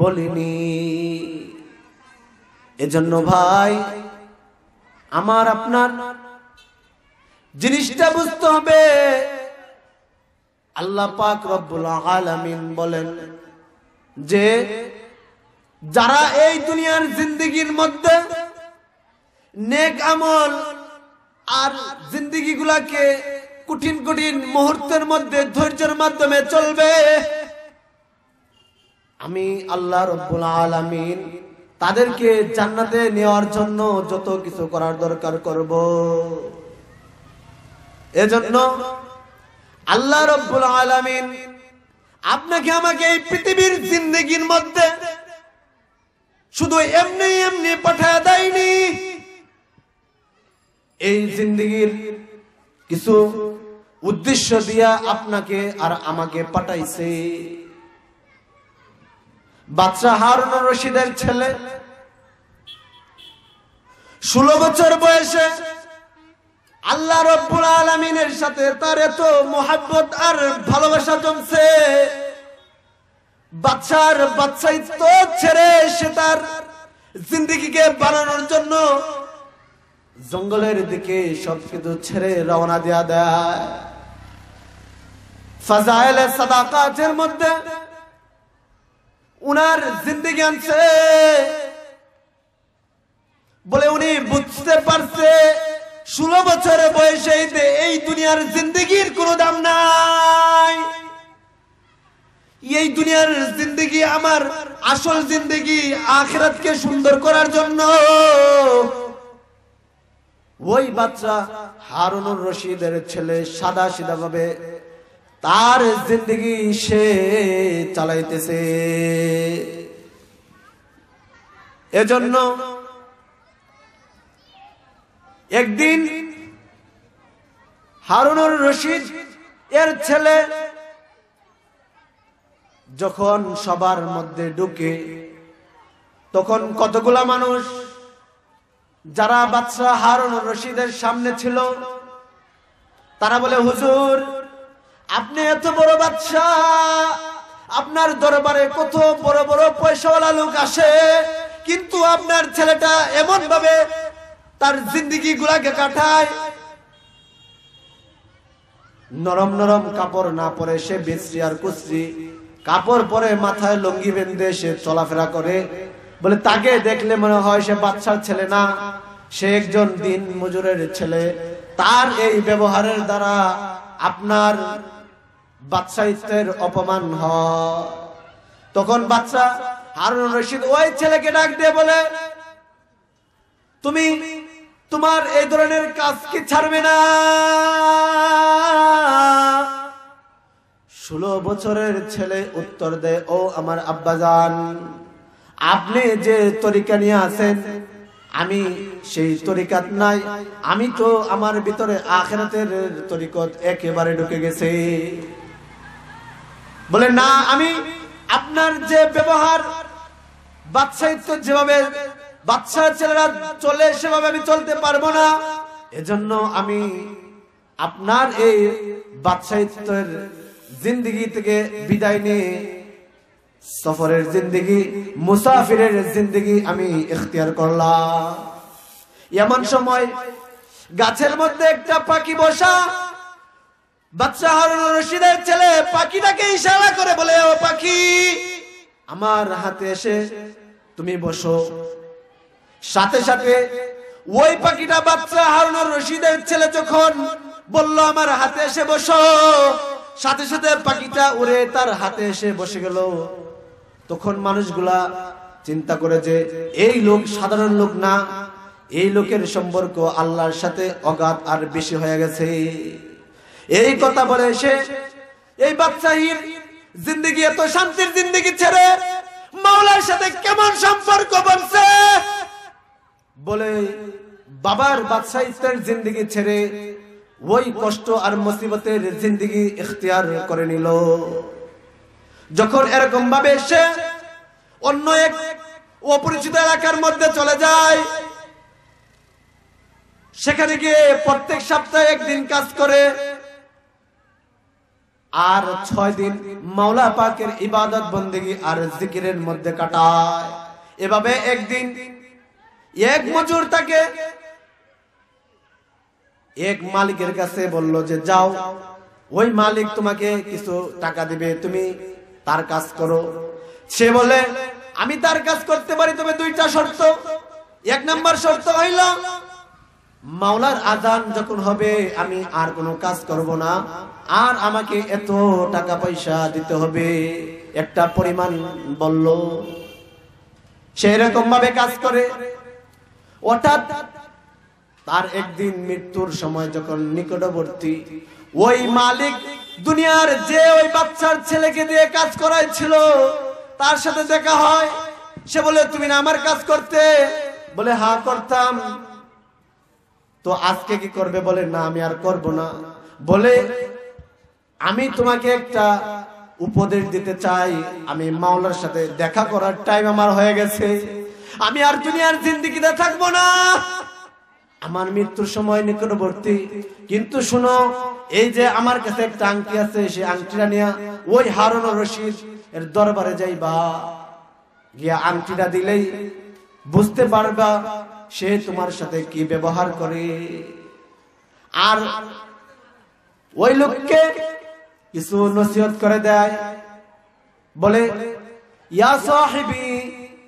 বলিনি এজন্য ভাই আমার আপনার জিনিসটা বুঝতে হবে আল্লাহ পাক রব্বুল আলামিন বলেন যে যারা এই দুনিয়ার জিন্দিগির মধ্যে নেক আমল আর জিন্দিগি গুলাকে কঠিন কঠিন মুহূর্তের মধ্যে ধৈর্যের মাধ্যমে চলবে আমি আল্লাহ রব্বুল আলামিন তাদেরকে জান্নাতে নেওয়ার জন্য যত কিছু করার দরকার করব এজন্য আল্লাহ রব্বুল আলামিন আপনাকে আমাকে এই পৃথিবীর জিন্দগির মধ্যে শুধু এমনি এমনি পাঠায় দেয়নি এই জিন্দগির কিছু উদ্দেশ্য দিয়া আপনাকে আর আমাকে পাঠাইছে বাচ্চা হারুন রশিদের ছেলে ষোলো বছর বয়সে আল্লাহ রব্বুল আলমিনের সাথে তার এত মোহাব্বত আর ভালোবাসা জমছে বাচ্চার বাচ্চাই তো ছেড়ে সে তার জিন্দিগিকে বানানোর জন্য জঙ্গলের দিকে সবকিছু ছেড়ে রওনা দেয়া দেয় ফাজাইল সাদাকাতের মধ্যে উনার জিন্দগি আনছে বলে উনি বুঝতে পারছে ষোলো বছর বয়সে এই দুনিয়ার জিন্দগির কোনো দাম নাই এই দুনিয়ার জিন্দগি আমার আসল জিন্দগি আখরাতকে সুন্দর করার জন্য ওই বাচ্চা হারুনুর রশিদের ছেলে সাদা সিদা ভাবে তার জিন্দগি সে চালাইতেছে এজন্য একদিন হারুনুর রশিদ এর ছেলে যখন সবার মধ্যে ঢুকে তখন কতগুলা মানুষ যারা বাদশাহ হারুন রশিদের সামনে ছিল তারা বলে হুজুর আপনি এত বড় বাদশাহ আপনার দরবারে কত বড় বড় পয়সাওয়ালা লোক আসে কিন্তু আপনার ছেলেটা এমন ভাবে তার জিন্দিগি গুলাকে কাটায় নরম নরম কাপড় না পরে সে বিশ্রী আর কুশ্রী কাপড় পরে মাথায় লঙ্গি বেঁধে সে চলাফেরা করে বলে তাকে দেখলে মনে হয় সে বাচ্চার ছেলে না সে একজন দিন মজুরের ছেলে তার এই ব্যবহারের দ্বারা আপনার বাদশাহিত্যের অপমান হ তখন বাচ্চা হারুন রশিদ ওই ছেলেকে ডাক দিয়ে বলে তুমি তোমার এই ধরনের কাজ কি ছাড়বে না ষোলো বছরের ছেলে উত্তর দেয় ও আমার আব্বাজান আপনি যে তরিকা নিয়ে আছেন আমি সেই তরিকাত নাই আমি তো আমার ভিতরে আখেরাতের তরিকত একেবারে ঢুকে গেছে বলে না আমি আপনার যে ব্যবহার বাদশাহিত্য যেভাবে বাচ্চা ছেলেরা চলে সেভাবে আমি চলতে পারবো না এজন্য আমি আপনার এই বাদশাহিত্যের জিন্দগি থেকে বিদায় নিয়ে সফরের জিন্দগি মুসাফিরের জিন্দগি আমি ইখতিয়ার করলাম এমন সময় গাছের মধ্যে একটা পাখি বসা বাচ্চা হরুন রশিদের ছেলে পাখিটাকে ইশারা করে বলে ও পাখি আমার হাতে এসে তুমি বসো সাথে সাথে ওই পাখিটা বাচ্চা হারুন রশিদের ছেলে যখন বলল আমার হাতে এসে বসো সাথে সাথে পাখিটা উড়ে তার হাতে এসে বসে গেল তখন মানুষগুলা চিন্তা করে যে এই লোক সাধারণ লোক না এই লোকের সম্পর্ক আল্লাহর সাথে অগাধ আর বেশি হয়ে গেছে এই কথা বলে সে এই বাদশাহীর জিন্দগি এত শান্তির জিন্দগি ছেড়ে মাওলার সাথে কেমন সম্পর্ক বলছে বলে বাবার বাদশাহিত্বের জিন্দগি ছেড়ে ওই কষ্ট আর মুসিবতের জিন্দগি ইখতিয়ার করে নিল যখন এরকম ভাবে এসে অন্য এক অপরিচিত এলাকার মধ্যে চলে যায় সেখানে গিয়ে প্রত্যেক সপ্তাহে একদিন কাজ করে আর ছয় দিন মাওলা পাকের ইবাদত বন্দেগি আর জিকিরের মধ্যে কাটায় এভাবে একদিন এক মজুর তাকে এক মালিকের কাছে বলল যে যাও ওই মালিক তোমাকে কিছু টাকা দিবে তুমি তার কাজ করো সে বলে আমি তার কাজ করতে পারি তবে দুইটা শর্ত এক নাম্বার শর্ত হইল মাওলার আজান যখন হবে আমি আর কোনো কাজ করব না আর আমাকে এত টাকা পয়সা দিতে হবে একটা পরিমাণ বলল সেরকম ভাবে কাজ করে হঠাৎ তার একদিন মৃত্যুর সময় যখন নিকটবর্তী ওই মালিক দুনিয়ার যে ওই বাচ্চার ছেলেকে দিয়ে কাজ করাইছিল তার সাথে দেখা হয় সে বলে তুমি না আমার কাজ করতে বলে হা করতাম তো আজকে কি করবে বলে না আমি আর করব না বলে আমি তোমাকে একটা উপদেশ দিতে চাই আমি মাওলার সাথে দেখা করার টাইম আমার হয়ে গেছে আমি আর দুনিয়ার জিন্দিগিতে থাকবো না আমার মৃত্যুর সময় নিকটবর্তী কিন্তু শুনো এই যে আমার কাছে একটা আংটি আছে সে আংটিটা নিয়ে ওই হারুন রশিদ এর দরবারে যাইবা গিয়া আংটিটা দিলেই বুঝতে পারবা সে তোমার সাথে কি ব্যবহার করে আর ওই লোককে কিছু নসিহত করে দেয় বলে ইয়া সাহেবী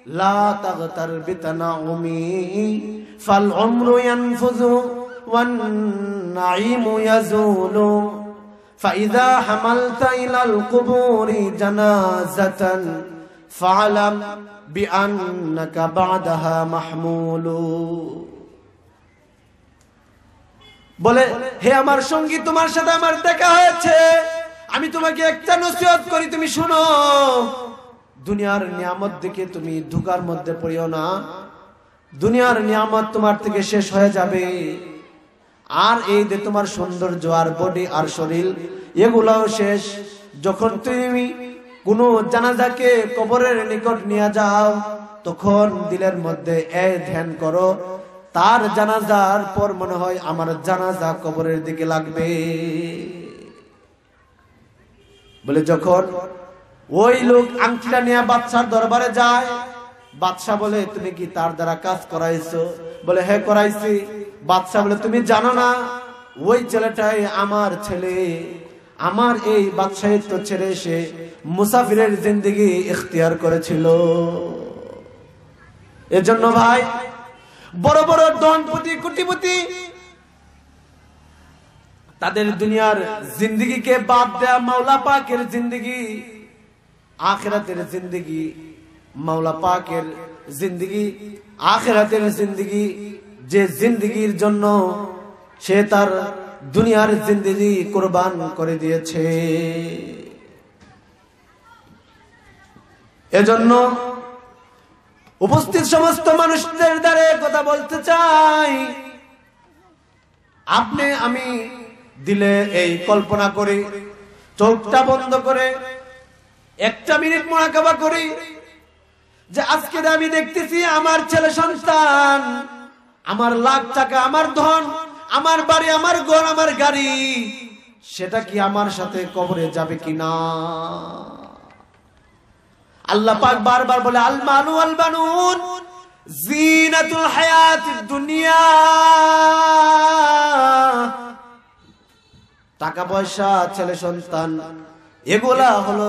لا تغتر بتنعمي فالعمر ينفذ والنعيم يزول فإذا حملت إلى القبور جنازة فاعلم بأنك بعدها محمول বলে হে আমার সঙ্গী তোমার সাথে আমার দেখা হয়েছে আমি তোমাকে একটা নসিহত করি তুমি শুনো দুনিয়ার নিয়ামত দিকে তুমি ধুকার মধ্যে পড়িও না দুনিয়ার নিয়ামত তোমার থেকে শেষ হয়ে যাবে আর এই যে তোমার সৌন্দর্য আর বডি আর শরীর এগুলাও শেষ যখন তুমি কোন জানাজাকে কবরের নিকট নিয়ে যাও তখন দিলের মধ্যে এই ধ্যান করো তার জানাজার পর মনে হয় আমার জানাজা কবরের দিকে লাগবে বলে যখন ওই লোক আংটিটা নিয়ে বাদশার দরবারে যায় বাদশাহ বলে তুমি কি তার দ্বারা কাজ করাইছো বলে হে হ্যাঁ, করাইছি বাদশাহ বলে তুমি জানো না ওই ছেলেটাই আমার ছেলে আমার এই বাদশাহিত্ব ছেড়ে সে মুসাফিরের জিন্দগি ইখতিয়ার করেছিল এজন্য ভাই বড় বড় দনপতি কোটিপতি তাদের দুনিয়ার জিন্দগিকে বাদ দেয়া মাওলা পাকের জিন্দগি আখেরাতের জিন্দগি মাওলা পাকের জিন্দগি আখেরাতের জিন্দগি যে জিন্দগির জন্য সে তার দুনিয়ার জিন্দগি কোরবান করে দিয়েছে এজন্য উপস্থিত সমস্ত মানুষদের দ্বারে কথা বলতে চাই আপনি আমি দিলে এই কল্পনা করে চোখটা বন্ধ করে একটা মিনিট মোড়াকাবা করি যে আজকে আমি দেখতেছি আমার ছেলে সন্তান আমার লাখ টাকা আমার ধন আমার বাড়ি আমার ঘর আমার গাড়ি সেটা কি আমার সাথে কবরে যাবে কি না আল্লাহ পাক বারবার বলে আল মানু আল বানুন জিনাতুল হায়াত দুনিয়া টাকা পয়সা ছেলে সন্তান এগুলা হলো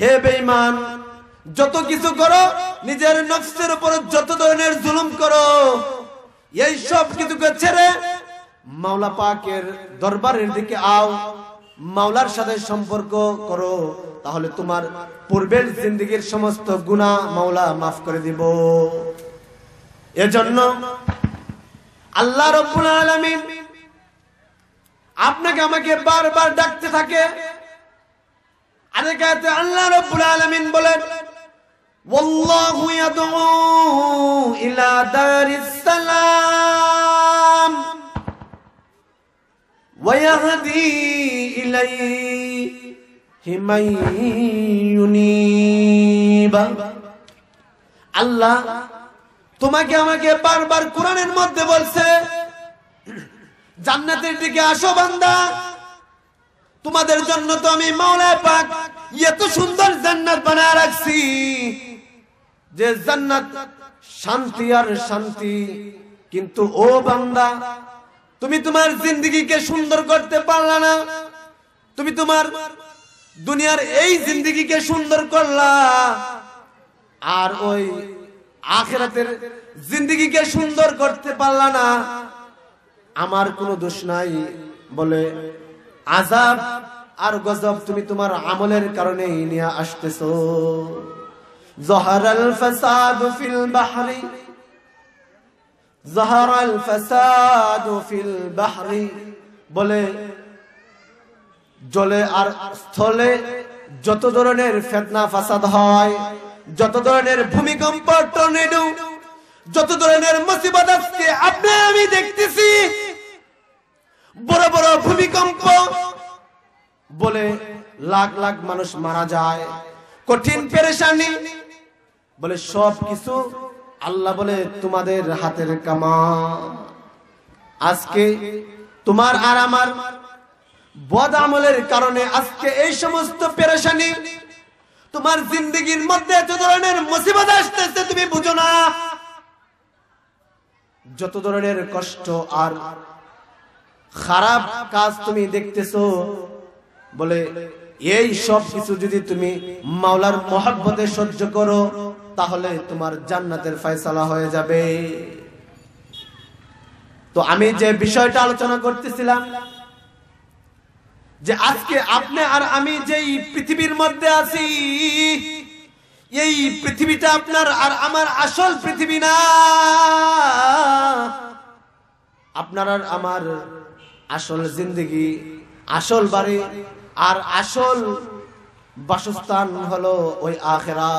হে বেঈমান যত কিছু করো নিজের নফসের উপর যত ধরনের জুলুম করো এই সব কিছুকে ছেড়ে মাওলা পাকের দরবারের দিকে আও মাওলার সাথে সম্পর্ক করো তাহলে তোমার পূর্বের জিন্দিগির সমস্ত গুণা মাওলা মাফ করে দিব এজন্য আল্লাহ রব্বুল আলামিন আপনাকে আমাকে বারবার ডাকতে থাকে আরেকাতে আল্লাহ রাব্বুল আলামিন বলেন ওয়াল্লাহু ইয়াদউ ইলা দারিস সালাম ওয়া ইয়াহদি ইলাইহি মান ইউনিব আল্লাহ তোমাকে আমাকে বারবার কোরআনের মধ্যে বলছে জান্নাতের দিকে আসো বান্দা তোমাদের জন্য তো আমি মাওলায় পাক এত সুন্দর জান্নাত বানায় রাখছি যে জান্নাত শান্তি আর শান্তি কিন্তু ও বান্দা তুমি তোমার জিন্দিগিকে সুন্দর করতে পারলা না তুমি তোমার দুনিয়ার এই জিন্দিগিকে সুন্দর করলা আর ওই আখেরাতের জিন্দিগিকে সুন্দর করতে পারলা না আমার কোনো দোষ নাই বলে আজাব আর গজব তুমি তোমার আমলের কারণে নিয়ে আসতেছ জহারাল ফাসাদু ফিল বাহরি জহারাল ফাসাদু ফিল বাহরি বলে জলে আর স্থলে যত ধরনের ফেতনা ফাসাদ হয় যত ধরনের ভূমিকম্প টর্নেডো যত ধরনের মুসিবত আজকে আপনি আমি দেখতেছি বড় বড় ভূমিকম্প বলে লাখ লাখ মানুষ মারা যায় কঠিন পেরেশানি বলে সব কিছু আল্লাহ বলে তোমাদের হাতের কামা আজকে তোমার আর আমার বদ আমলের কারণে আজকে এই সমস্ত পেরেশানি তোমার জিন্দগির মধ্যে এত ধরনের মুসিবত আসতেছে তুমি বুঝো না যত ধরনের কষ্ট আর খারাপ কাজ তুমি দেখতেছো বলে এই সব কিছু যদি তুমি মাওলার মহাব্বতে সহ্য করো তাহলে তোমার জান্নাতের ফয়সালা হয়ে যাবে তো আমি যে বিষয়টা আলোচনা করতেছিলাম যে আজকে আপনি আর আমি যেই পৃথিবীর মধ্যে আছি এই পৃথিবীটা আপনার আর আমার আসল পৃথিবী না আপনার আর আমার আসল জিন্দগি আসল বাড়ি আর আসল বাসস্থান হলো ওই আখেরা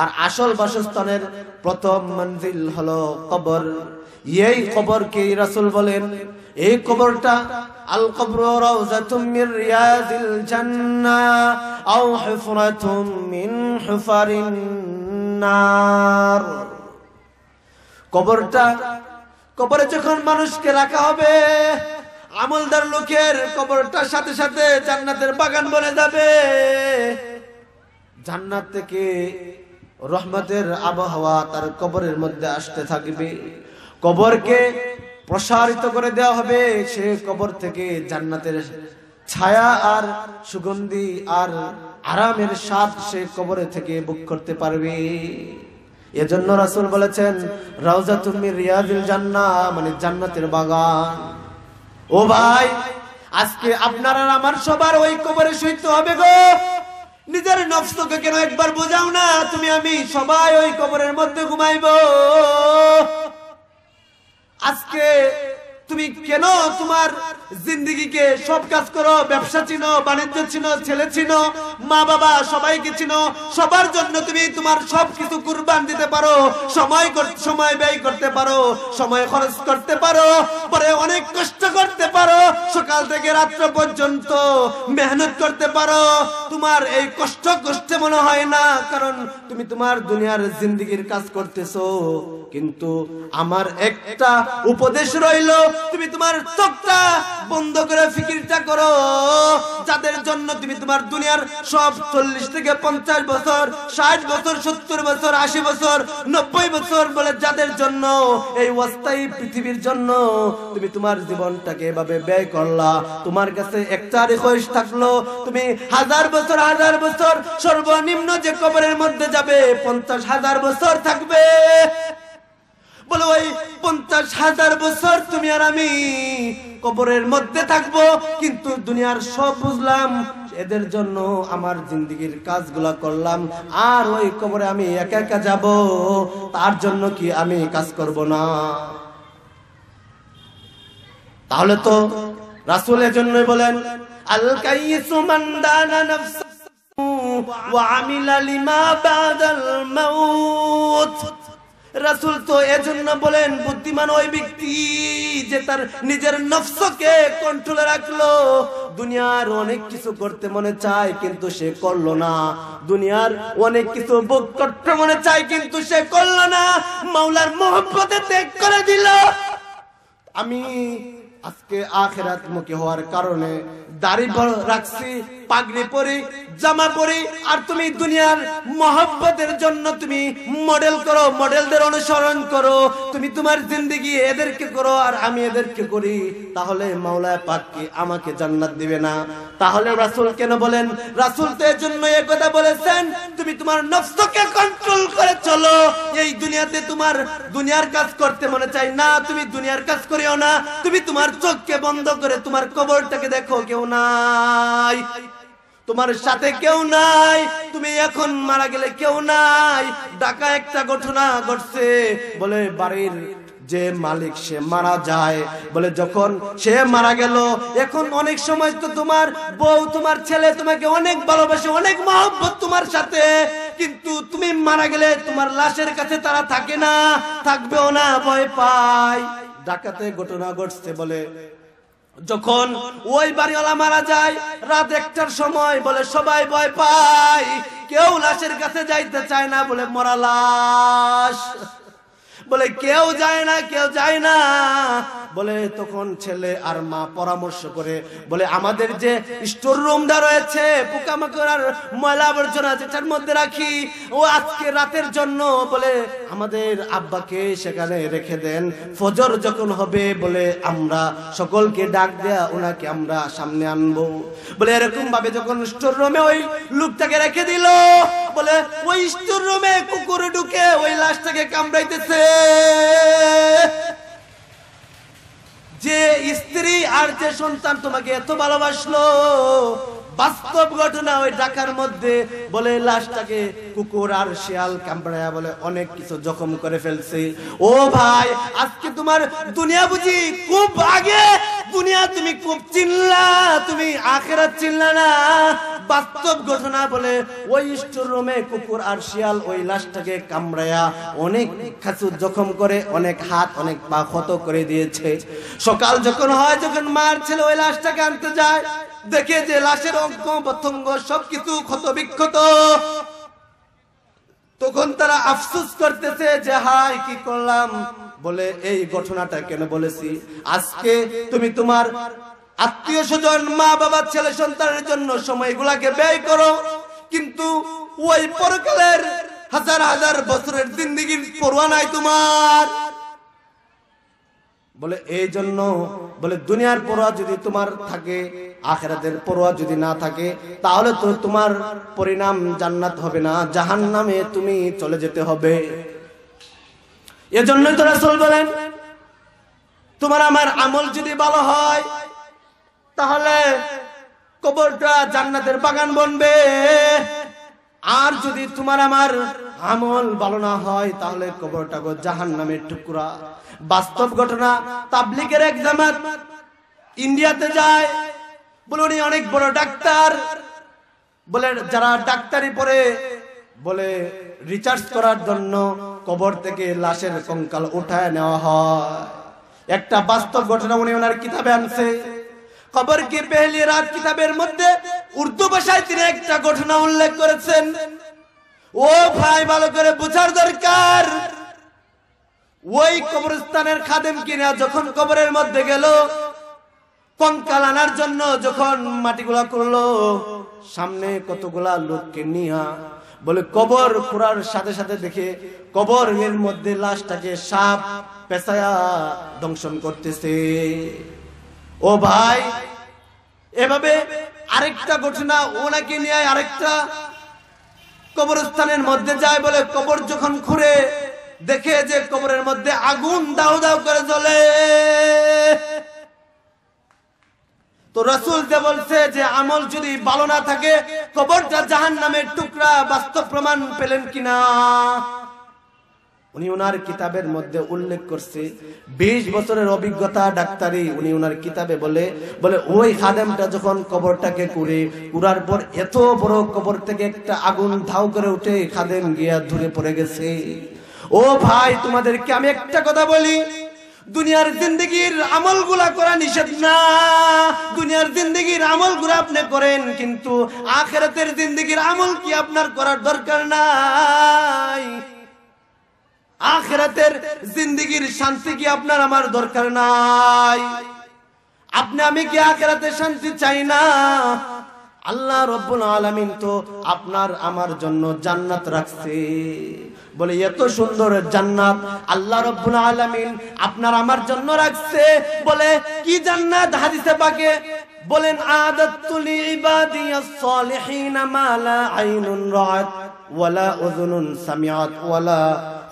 আর আসল বাসস্থানের প্রথম মঞ্জিল হলো কবর এই কে রাসুল বলেন এই কবরটা আল কবর রাউজাতুম মির রিয়াদিল জান্নাহ আও হুফরাতুম মিন হুফারিন নার কবরটা কবরে যখন মানুষকে রাখা হবে আমলদার লোকের কবরটার সাথে সাথে জান্নাতের বাগান বনে যাবে জান্নাত থেকে রহমতের আবহাওয়া তার কবরের মধ্যে আসতে থাকবে কবরকে প্রসারিত করে দেওয়া হবে সে কবর থেকে জান্নাতের ছায়া আর সুগন্ধি আর আরামের স্বাদ সে কবরে থেকে বুক করতে পারবে এজন্য রাসুল বলেছেন রাউজা তুমি রিয়াজুল জান্না মানে জান্নাতের বাগান ও ভাই আজকে আপনার আর আমার সবার ওই কবরে শুইতে হবে গো নিজের নফসকে কেন একবার বোঝাও না তুমি আমি সবাই ওই কবরের মধ্যে ঘুমাইব আজকে তুমি কেন তোমার জিন্দিগিকে সব কাজ করো ব্যবসা ছিল বাণিজ্য ছিল ছেলে ছিল মা বাবা সবাইকে ছিল সবার জন্য তুমি তোমার সব কিছু কুরবান দিতে পারো সময় সময় ব্যয় করতে পারো সময় খরচ করতে পারো পরে অনেক কষ্ট করতে পারো সকাল থেকে রাত্র পর্যন্ত মেহনত করতে পারো তোমার এই কষ্ট কষ্টে মনে হয় না কারণ তুমি তোমার দুনিয়ার জিন্দিগির কাজ করতেছো কিন্তু আমার একটা উপদেশ রইল তুমি তোমার চোখটা বন্ধ করে ফিকিরটা করো যাদের জন্য তুমি তোমার দুনিয়ার সব চল্লিশ থেকে পঞ্চাশ বছর ষাট বছর সত্তর বছর আশি বছর নব্বই বছর বলে যাদের জন্য এই অস্থায়ী পৃথিবীর জন্য তুমি তোমার জীবনটাকে এভাবে ব্যয় করলা তোমার কাছে একটা রিকোয়েস্ট থাকলো তুমি হাজার বছর হাজার বছর সর্বনিম্ন যে কবরের মধ্যে যাবে পঞ্চাশ হাজার বছর থাকবে বলো ওই পঞ্চাশ হাজার বছর তুমি আর আমি কবরের মধ্যে থাকবো কিন্তু দুনিয়ার সব বুঝলাম এদের জন্য আমার জিন্দগির কাজগুলা করলাম আর ওই কবরে আমি একা একা যাব তার জন্য কি আমি কাজ করব না তাহলে তো রাসুল এর জন্যই বলেন আল কাইসু ওয়া আমিলা লিমা বাদাল মাউত রাসুল তো এজন্য বলেন বুদ্ধিমান ওই ব্যক্তি যে তার নিজের নফসকে কন্ট্রোলে রাখলো দুনিয়ার অনেক কিছু করতে মনে চায় কিন্তু সে করলো না দুনিয়ার অনেক কিছু ভোগ করতে মনে চায় কিন্তু সে করলো না মাওলার মহব্বতে ত্যাগ করে দিল আমি আজকে আখেরাত মুখী হওয়ার কারণে দাড়ি রাখছি পাগড়ি পরে জামা পরে আর তুমি দুনিয়ার মহব্বতের জন্য তুমি মডেল করো মডেলদের অনুসরণ করো তুমি তোমার জিন্দগি এদেরকে করো আর আমি এদেরকে করি তাহলে মাওলায় পাককে আমাকে জান্নাত দিবে না তাহলে রাসুল কেন বলেন রাসুল তো এজন্য এ কথা বলেছেন তুমি তোমার নফসকে কন্ট্রোল করে চলো এই দুনিয়াতে তোমার দুনিয়ার কাজ করতে মনে চাই না তুমি দুনিয়ার কাজ করিও না তুমি তোমার চোখকে বন্ধ করে তোমার কবরটাকে দেখো কেউ নাই তোমার সাথে কেউ নাই তুমি এখন মারা গেলে কেউ নাই ডাকা একটা ঘটনা ঘটছে বলে বাড়ির যে মালিক সে মারা যায় বলে যখন সে মারা গেল এখন অনেক সময় তো তোমার বউ তোমার ছেলে তোমাকে অনেক ভালোবাসে অনেক মহব্বত তোমার সাথে কিন্তু তুমি মারা গেলে তোমার লাশের কাছে তারা থাকে না থাকবেও না ভয় পায় ডাকাতে ঘটনা ঘটছে বলে যখন ওই বাড়িওয়ালা মারা যায় রাত একটার সময় বলে সবাই ভয় পায় কেউ লাশের কাছে যাইতে চায় না বলে মরা লাশ বলে কেউ যায় না কেউ যায় না বলে তখন ছেলে আর মা পরামর্শ করে বলে আমাদের যে স্টোর রুমটা রয়েছে পোকামাকড়ার ময়লা আবর্জনা আছে তার মধ্যে রাখি ও আজকে রাতের জন্য বলে আমাদের আব্বাকে সেখানে রেখে দেন ফজর যখন হবে বলে আমরা সকলকে ডাক দেয়া ওনাকে আমরা সামনে আনবো বলে এরকম ভাবে যখন স্টোর রুমে ওই লোকটাকে রেখে দিল বলে ওই স্টোর রুমে কুকুরে ঢুকে ওই লাশটাকে কামড়াইতেছে যে স্ত্রী আর যে সন্তান তোমাকে এত ভালোবাসলো বাস্তব ঘটনা ওই ঢাকার মধ্যে বলে লাশটাকে কুকুর আর শিয়াল কামড়ায়া বলে অনেক কিছু জখম করে ফেলছে ও ভাই আজকে তোমার দুনিয়া বুঝি খুব আগে দুনিয়া তুমি খুব চিল্লা তুমি আখেরাত চিল্লা না বাস্তব ঘটনা বলে ওই স্টোর রুমে কুকুর আর শিয়াল ওই লাশটাকে কামড়ায়া অনেক কিছু জখম করে অনেক হাত অনেক পা ক্ষত করে দিয়েছে সকাল যখন হয় যখন মার ছেলে ওই লাশটাকে আনতে যায় দেখে যে লাশের অঙ্ক প্রত্যঙ্গ সবকিছু ক্ষত বিক্ষত তখন তারা আফসুস করতেছে যে হাই কি করলাম বলে এই ঘটনাটা কেন বলেছি আজকে তুমি তোমার আত্মীয় স্বজন মা বাবা ছেলে সন্তানের জন্য সময়গুলাকে ব্যয় করো কিন্তু ওই পরকালের হাজার হাজার বছরের জিন্দিগির পড়ুয়া নাই তোমার বলে এই জন্য বলে দুনিয়ার পড়া যদি তোমার থাকে আখেরাতের পরোয়া যদি না থাকে তাহলে তো তোমার পরিণাম জান্নাত হবে না জাহান নামে তুমি চলে যেতে হবে এজন্যই তো রাসূল বলেন তোমার আমার আমল যদি ভালো হয় তাহলে কবরটা জান্নাতের বাগান বনবে আর যদি তোমার আমার আমল ভালো না হয় তাহলে কবরটা গো জাহান নামের টুকরা বাস্তব ঘটনা তাবলিকের এক জামাত ইন্ডিয়াতে যায় বলে উনি অনেক বড় ডাক্তার বলে যারা ডাক্তারি পরে বলে রিচার্জ করার জন্য কবর থেকে লাশের কঙ্কাল উঠায় নেওয়া হয় একটা বাস্তব ঘটনা উনি ওনার কিতাবে আনছে খবর কি পেহলি রাত কিতাবের মধ্যে উর্দু ভাষায় তিনি একটা ঘটনা উল্লেখ করেছেন ও ভাই ভালো করে বোঝার দরকার ওই কবরস্থানের খাদেম কিনা যখন কবরের মধ্যে গেল কঙ্কাল আনার জন্য যখন মাটিগুলা করলো সামনে কতগুলা লোককে নিয়া বলে কবর খোঁড়ার সাথে সাথে দেখে কবর এর মধ্যে লাশটাকে সাপ পেশায়া দংশন করতেছে ও ভাই এভাবে আরেকটা ঘটনা ওনাকে নিয়ে আরেকটা কবরস্থানের মধ্যে যায় বলে কবর যখন খুঁড়ে দেখে যে কবরের মধ্যে আগুন দাও দাও করে জ্বলে তো রসুল যে বলছে যে আমল যদি ভালো না থাকে কবরটা জাহান নামের টুকরা বাস্তব প্রমাণ পেলেন কিনা উনি ওনার কিতাবের মধ্যে উল্লেখ করছে ২০ বছরের অভিজ্ঞতা ডাক্তারি উনি ওনার কিতাবে বলে বলে ওই খাদেমটা যখন কবরটাকে কুড়ে কুড়ার পর এত বড় কবর থেকে একটা আগুন ধাউ করে উঠে খাদেম গিয়া ধরে পড়ে গেছে ও ভাই তোমাদেরকে আমি একটা কথা বলি দুনিয়ার জিন্দগির আমল গুলা করা নিষেধ না দুনিয়ার জিন্দগির আমল গুলা আপনি করেন কিন্তু আখেরাতের জিন্দগির আমল কি আপনার করার দরকার নাই আখেরাতের জিন্দগির শান্তি কি আপনার আমার দরকার নাই আপনি আমি কি আখেরাতে শান্তি চাই না আল্লাহ রব্বুল আলামিন তো আপনার আমার জন্য জান্নাত রাখছে বলে এত সুন্দর জান্নাত আল্লাহ রব্বুল আলামিন আপনার আমার জন্য রাখছে বলে কি জান্নাত হাদিসে পাকে বলেন আদাতুল ইবাদি আসসালিহিন মা লা আইনুন রাআত ওয়ালা উযুনুন সামিআত ওয়ালা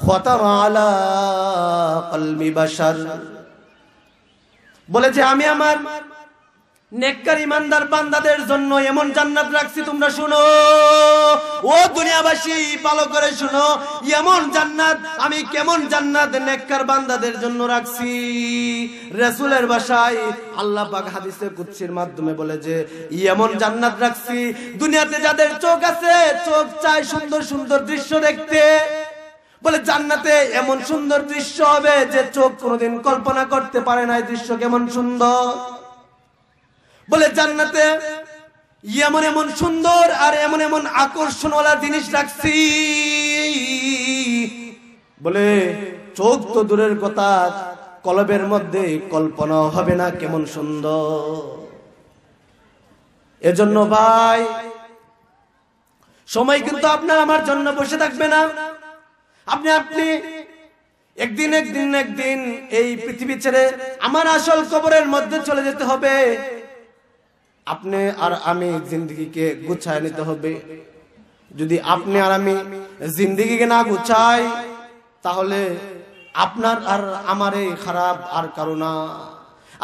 খাতার আলা কলবি বাশার বলে যে আমি আমার নেককার ইমানদার বান্দাদের জন্য এমন জান্নাত রাখছি তোমরা শুনো ও দুনিয়াবাসী ভালো করে শুনো এমন জান্নাত আমি কেমন জান্নাত নেককার বান্দাদের জন্য রাখছি রাসূলের ভাষায় আল্লাহ পাক হাদিসের কুদসির মাধ্যমে বলে যে এমন জান্নাত রাখছি দুনিয়াতে যাদের চোখ আছে চোখ চায় সুন্দর সুন্দর দৃশ্য দেখতে বলে জান্নাতে এমন সুন্দর দৃশ্য হবে যে চোখ কোনোদিন কল্পনা করতে পারে না এই দৃশ্য কেমন সুন্দর বলে জান্নাতে এমন এমন সুন্দর আর এমন এমন আকর্ষণ ওলা জিনিস রাখছি বলে চোখ তো দূরের কথা কলবের মধ্যে কল্পনা হবে না কেমন সুন্দর এজন্য ভাই সময় কিন্তু আপনার আমার জন্য বসে থাকবে না আপনি আপনি একদিন একদিন একদিন এই পৃথিবী ছেড়ে আমার আসল কবরের মধ্যে চলে যেতে হবে আপনি আর আমি জিন্দগিকে গুছায় নিতে হবে যদি আপনি আর আমি জিন্দগিকে না গুছাই তাহলে আপনার আর আমার এই খারাপ আর কারো না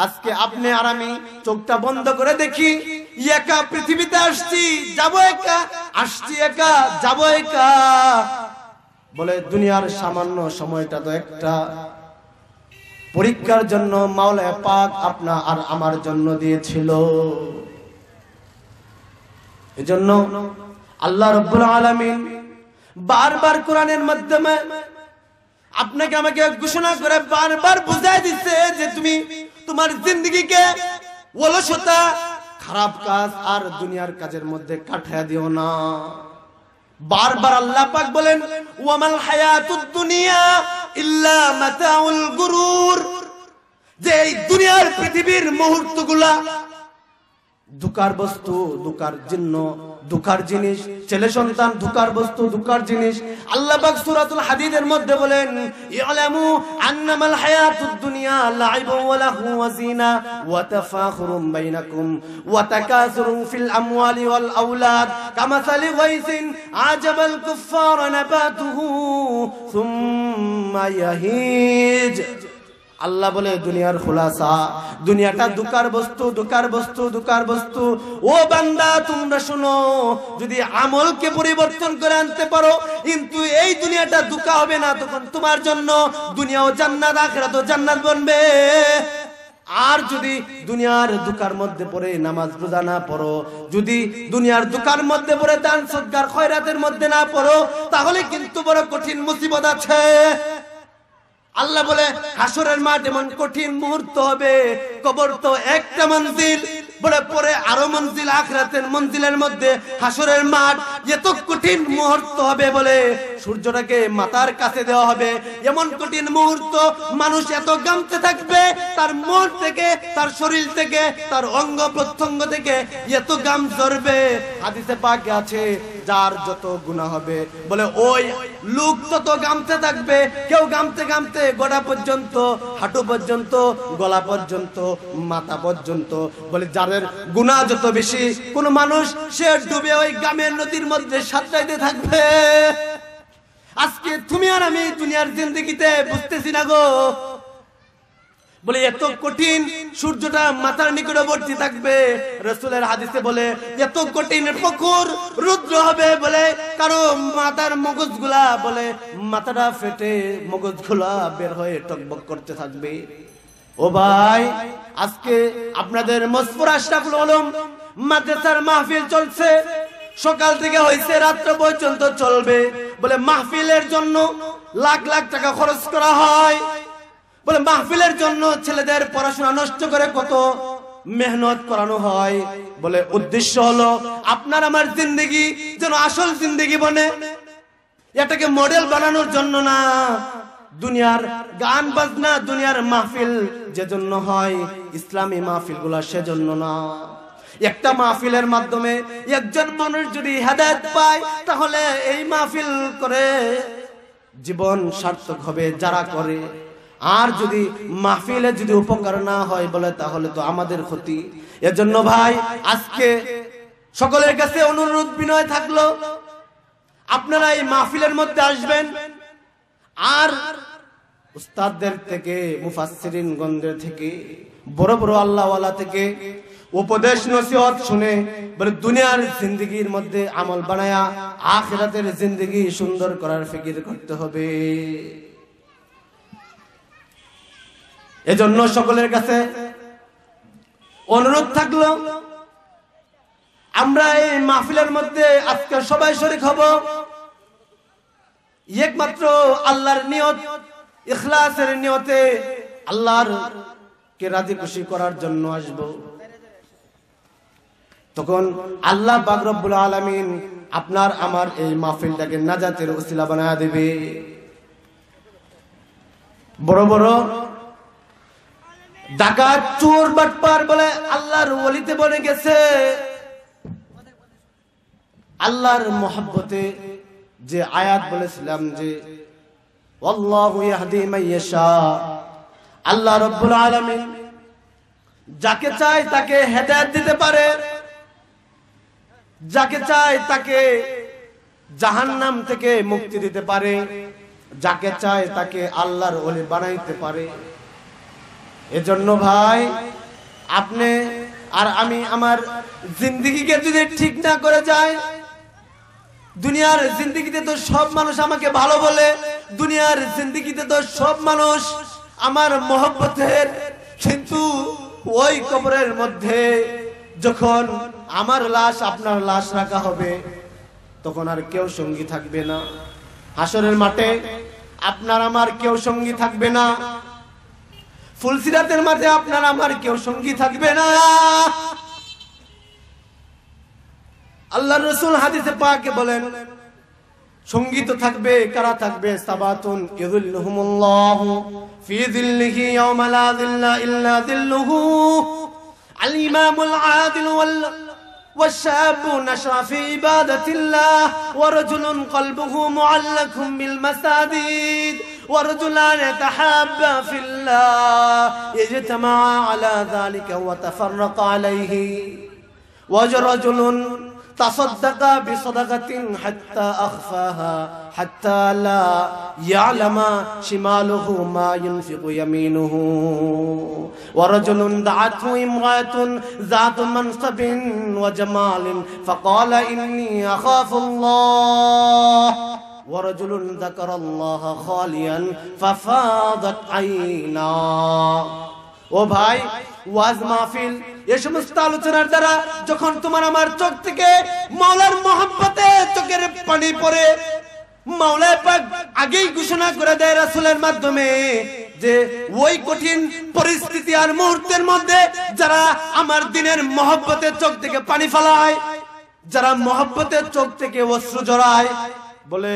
আজকে আপনি আর আমি চোখটা বন্ধ করে দেখি একা পৃথিবীতে আসছি যাব একা আসছি একা যাব একা বলে দুনিয়ার সামান্য সময়টা তো একটা পরীক্ষার জন্য মাওলা পাক আপনা আর আমার জন্য দিয়েছিল এজন্য আল্লাহ রব্বুল আলমিন বারবার কোরআনের মাধ্যমে আপনাকে আমাকে ঘোষণা করে বারবার বুঝাই দিচ্ছে যে তুমি তোমার জিন্দগিকে অলসতা খারাপ কাজ আর দুনিয়ার কাজের মধ্যে কাঠায় দিও না বারবার আল্লাহ পাক বলেন ওয়ামাল হায়াতুদ দুনিয়া ইল্লা মাতাউল গুরুর যে এই দুনিয়ার পৃথিবীর মুহূর্তগুলা দুকার বস্তু দুকার জিন্ন দুকার জিনিস ছেলে সন্তান দুকার বস্তু দুকার জিনিস আল্লাহ পাক সূরাতুল হাদীদের মধ্যে বলেন ইয়ালামু আন্নামাল হায়াতুদ দুনিয়া লাইবুন ওয়া লাহু ওয়া জিনা ওয়া তাফাখুরুম বাইনাকুম ওয়া তাকাসুরুম ফিল আমওয়ালি ওয়াল আওলাদ কামাসালি গাইসিন আজাবাল কুফফার নাবাতুহু সুম্মা ইয়াহিজ আল্লাহ বলে দুনিয়ার খুলাসা দুনিয়াটা দুকার বস্তু দুকার বস্তু দুকার বস্তু ও বান্দা তোমরা শোনো যদি আমলকে পরিবর্তন করে আনতে পারো কিন্তু এই দুনিয়াটা দুকা হবে না তখন তোমার জন্য দুনিয়াও জান্নাত আখরাতও জান্নাত বনবে আর যদি দুনিয়ার দুকার মধ্যে পড়ে নামাজ রোজা না পড়ো যদি দুনিয়ার দুকার মধ্যে পড়ে দান সৎকার খয়রাতের মধ্যে না পড়ো তাহলে কিন্তু বড় কঠিন মুসিবত আছে আল্লাহ বলে হাসরের মাঠ এমন কঠিন মুহূর্ত হবে কবর তো একটা মন্দির পরে পরে আরো মঞ্জিল আখরাতের মঞ্জিলের মধ্যে হাসরের মাঠ এত কঠিন মুহূর্ত হবে বলে সূর্যটাকে মাথার কাছে দেওয়া হবে এমন কঠিন মুহূর্ত মানুষ এত গামতে থাকবে তার মন থেকে তার শরীর থেকে তার অঙ্গ প্রত্যঙ্গ থেকে এত গাম ঝরবে হাদিসে পাক আছে যার যত গুণা হবে বলে ওই লোক তত গামতে থাকবে কেউ গামতে গামতে গোড়া পর্যন্ত হাঁটু পর্যন্ত গলা পর্যন্ত মাথা পর্যন্ত বলে যার তাদের গুণা যত বেশি কোন মানুষ সে ডুবে ওই গ্রামের নদীর মধ্যে সাঁতরাইতে থাকবে আজকে তুমি আর আমি দুনিয়ার জিন্দগিতে বুঝতেছি না গো বলে এত কঠিন সূর্যটা মাথার নিকটবর্তী থাকবে রসুলের হাদিসে বলে এত কঠিন পুকুর রুদ্র হবে বলে কারো মাথার মগজ গুলা বলে মাথাটা ফেটে মগজ গুলা বের হয়ে টকবক করতে থাকবে ও ভাই আজকে আপনাদের মসফুর আশরাফুল আলম মাদ্রাসার মাহফিল চলছে সকাল থেকে হয়েছে রাত্র পর্যন্ত চলবে বলে মাহফিলের জন্য লাখ লাখ টাকা খরচ করা হয় বলে মাহফিলের জন্য ছেলেদের পড়াশোনা নষ্ট করে কত মেহনত করানো হয় বলে উদ্দেশ্য হলো আপনার আমার জিন্দগি যেন আসল জিন্দগি বনে এটাকে মডেল বানানোর জন্য না দুনিয়ার গান বাজনা দুনিয়ার মাহফিল যেজন্য হয় ইসলামী মাহফিল গুলা সেজন্য না একটা মাহফিলের মাধ্যমে একজন মানুষ যদি হেদায়ত পায় তাহলে এই মাহফিল করে জীবন সার্থক হবে যারা করে আর যদি মাহফিলে যদি উপকার না হয় বলে তাহলে তো আমাদের ক্ষতি এজন্য ভাই আজকে সকলের কাছে অনুরোধ বিনয় থাকলো আপনারা এই মাহফিলের মধ্যে আসবেন আর উস্তাদদের থেকে মুফাসসিরিন গন্ডের থেকে বড় বড় আল্লাহওয়ালা থেকে উপদেশ নসিহত শুনে বলে দুনিয়ার জিন্দগির মধ্যে আমল বানায়া আখেরাতের জিন্দগি সুন্দর করার ফিকির করতে হবে এজন্য সকলের কাছে অনুরোধ থাকলো আমরা এই মাহফিলের মধ্যে আজকে সবাই শরিক হব একমাত্র আল্লাহর নিয়ত ইখলাসের নিয়তে আল্লাহর কে রাজি খুশি করার জন্য আসব তখন আল্লাহ বাগরবুল আলমিন আপনার আমার এই মাহফিলটাকে নাজাতের উসিলা বানা দেবে বড় বড় ডাকা চোর বাটপার বলে আল্লাহর ওলিতে বনে গেছে আল্লাহর মোহাব্বতে যে আয়াত বলেছিলাম যে আল্লাহ রব্বুল আলমিন যাকে চাই তাকে হেদায়ত দিতে পারে যাকে চায় তাকে জাহান নাম থেকে মুক্তি দিতে পারে যাকে চায় তাকে আল্লাহর ওলি বানাইতে পারে এজন্য ভাই আপনি আর আমি আমার জিন্দিগিকে যদি ঠিক না করে যায় দুনিয়ার জিন্দিগিতে তো সব মানুষ আমাকে ভালো বলে দুনিয়ার জিন্দিগিতে তো সব মানুষ আমার মহব্বতের কিন্তু ওই কবরের মধ্যে যখন আমার লাশ আপনার লাশ রাখা হবে তখন আর কেউ সঙ্গী থাকবে না হাসরের মাঠে আপনার আমার কেউ সঙ্গী থাকবে না ফুলসিরাতের মাঠে আপনার আমার কেউ সঙ্গী থাকবে না আল্লাহ রাসূল হাদিসে পাকে বলেন সঙ্গীত থাকবে কারা থাকবে সাবাতুন ইযুল্লুহুমুল্লাহ ফি যিল্লিহি ইয়াওমা লা যিল্লা ইল্লা যিল্লুহু আল ইমামুল আদিল ওয়াল والشاب نشر في عبادة الله ورجل قلبه معلق بالمساجد ورجلان تحابا في الله اجتمعا على ذلك وتفرق عليه ورجل تصدق بصدقة حتى أخفاها حتى لا يعلم شماله ما ينفق يمينه ورجل دعته امرأة ذات منصب وجمال فقال إني أخاف الله ورجل ذكر الله خاليا ففاضت عيناه ও ভাই ওয়াজ মাহফিল এই সমস্ত আলোচনার দ্বারা যখন তোমার আমার চোখ থেকে মাওলার মোহাম্মতে চোখের পানি পড়ে মাওলায় পাক আগেই ঘোষণা করে দেয় রাসুলের মাধ্যমে যে ওই কঠিন পরিস্থিতি আর মুহূর্তের মধ্যে যারা আমার দিনের মহব্বতের চোখ থেকে পানি ফেলায় যারা মহব্বতের চোখ থেকে অশ্রু জড়ায় বলে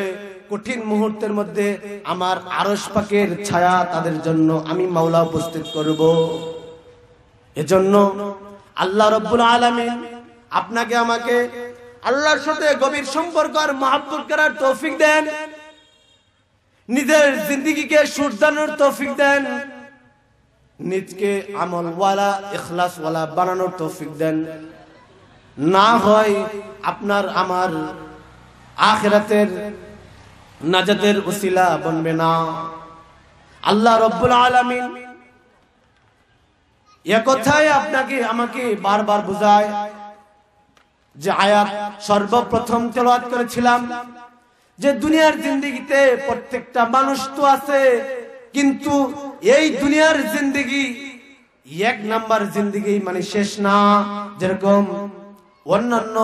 কঠিন মুহূর্তের মধ্যে আমার আরস পাকের ছায়া তাদের জন্য আমি মাওলা উপস্থিত করব এজন্য আল্লাহ রব্বুল আলমী আপনাকে আমাকে আল্লাহর সাথে গভীর সম্পর্ক আর মাহাব্বত করার তৌফিক দেন নিজের জিন্দিগিকে সুরদানোর তৌফিক দেন নিজকে আমলওয়ালা ইখলাসওয়ালা বানানোর তৌফিক দেন না হয় আপনার আমার আখেরাতের নাজাদের উসিলা বনবে না আল্লাহ রব্বুল আলামিন এ কথাই আপনাকে আমাকে বারবার বোঝায় যে আয়াত সর্বপ্রথম তেলাওয়াত করেছিলাম যে দুনিয়ার জিন্দগিতে প্রত্যেকটা মানুষ তো আছে কিন্তু এই দুনিয়ার জিন্দগি এক নাম্বার জিন্দগি মানে শেষ না যেরকম অন্যান্য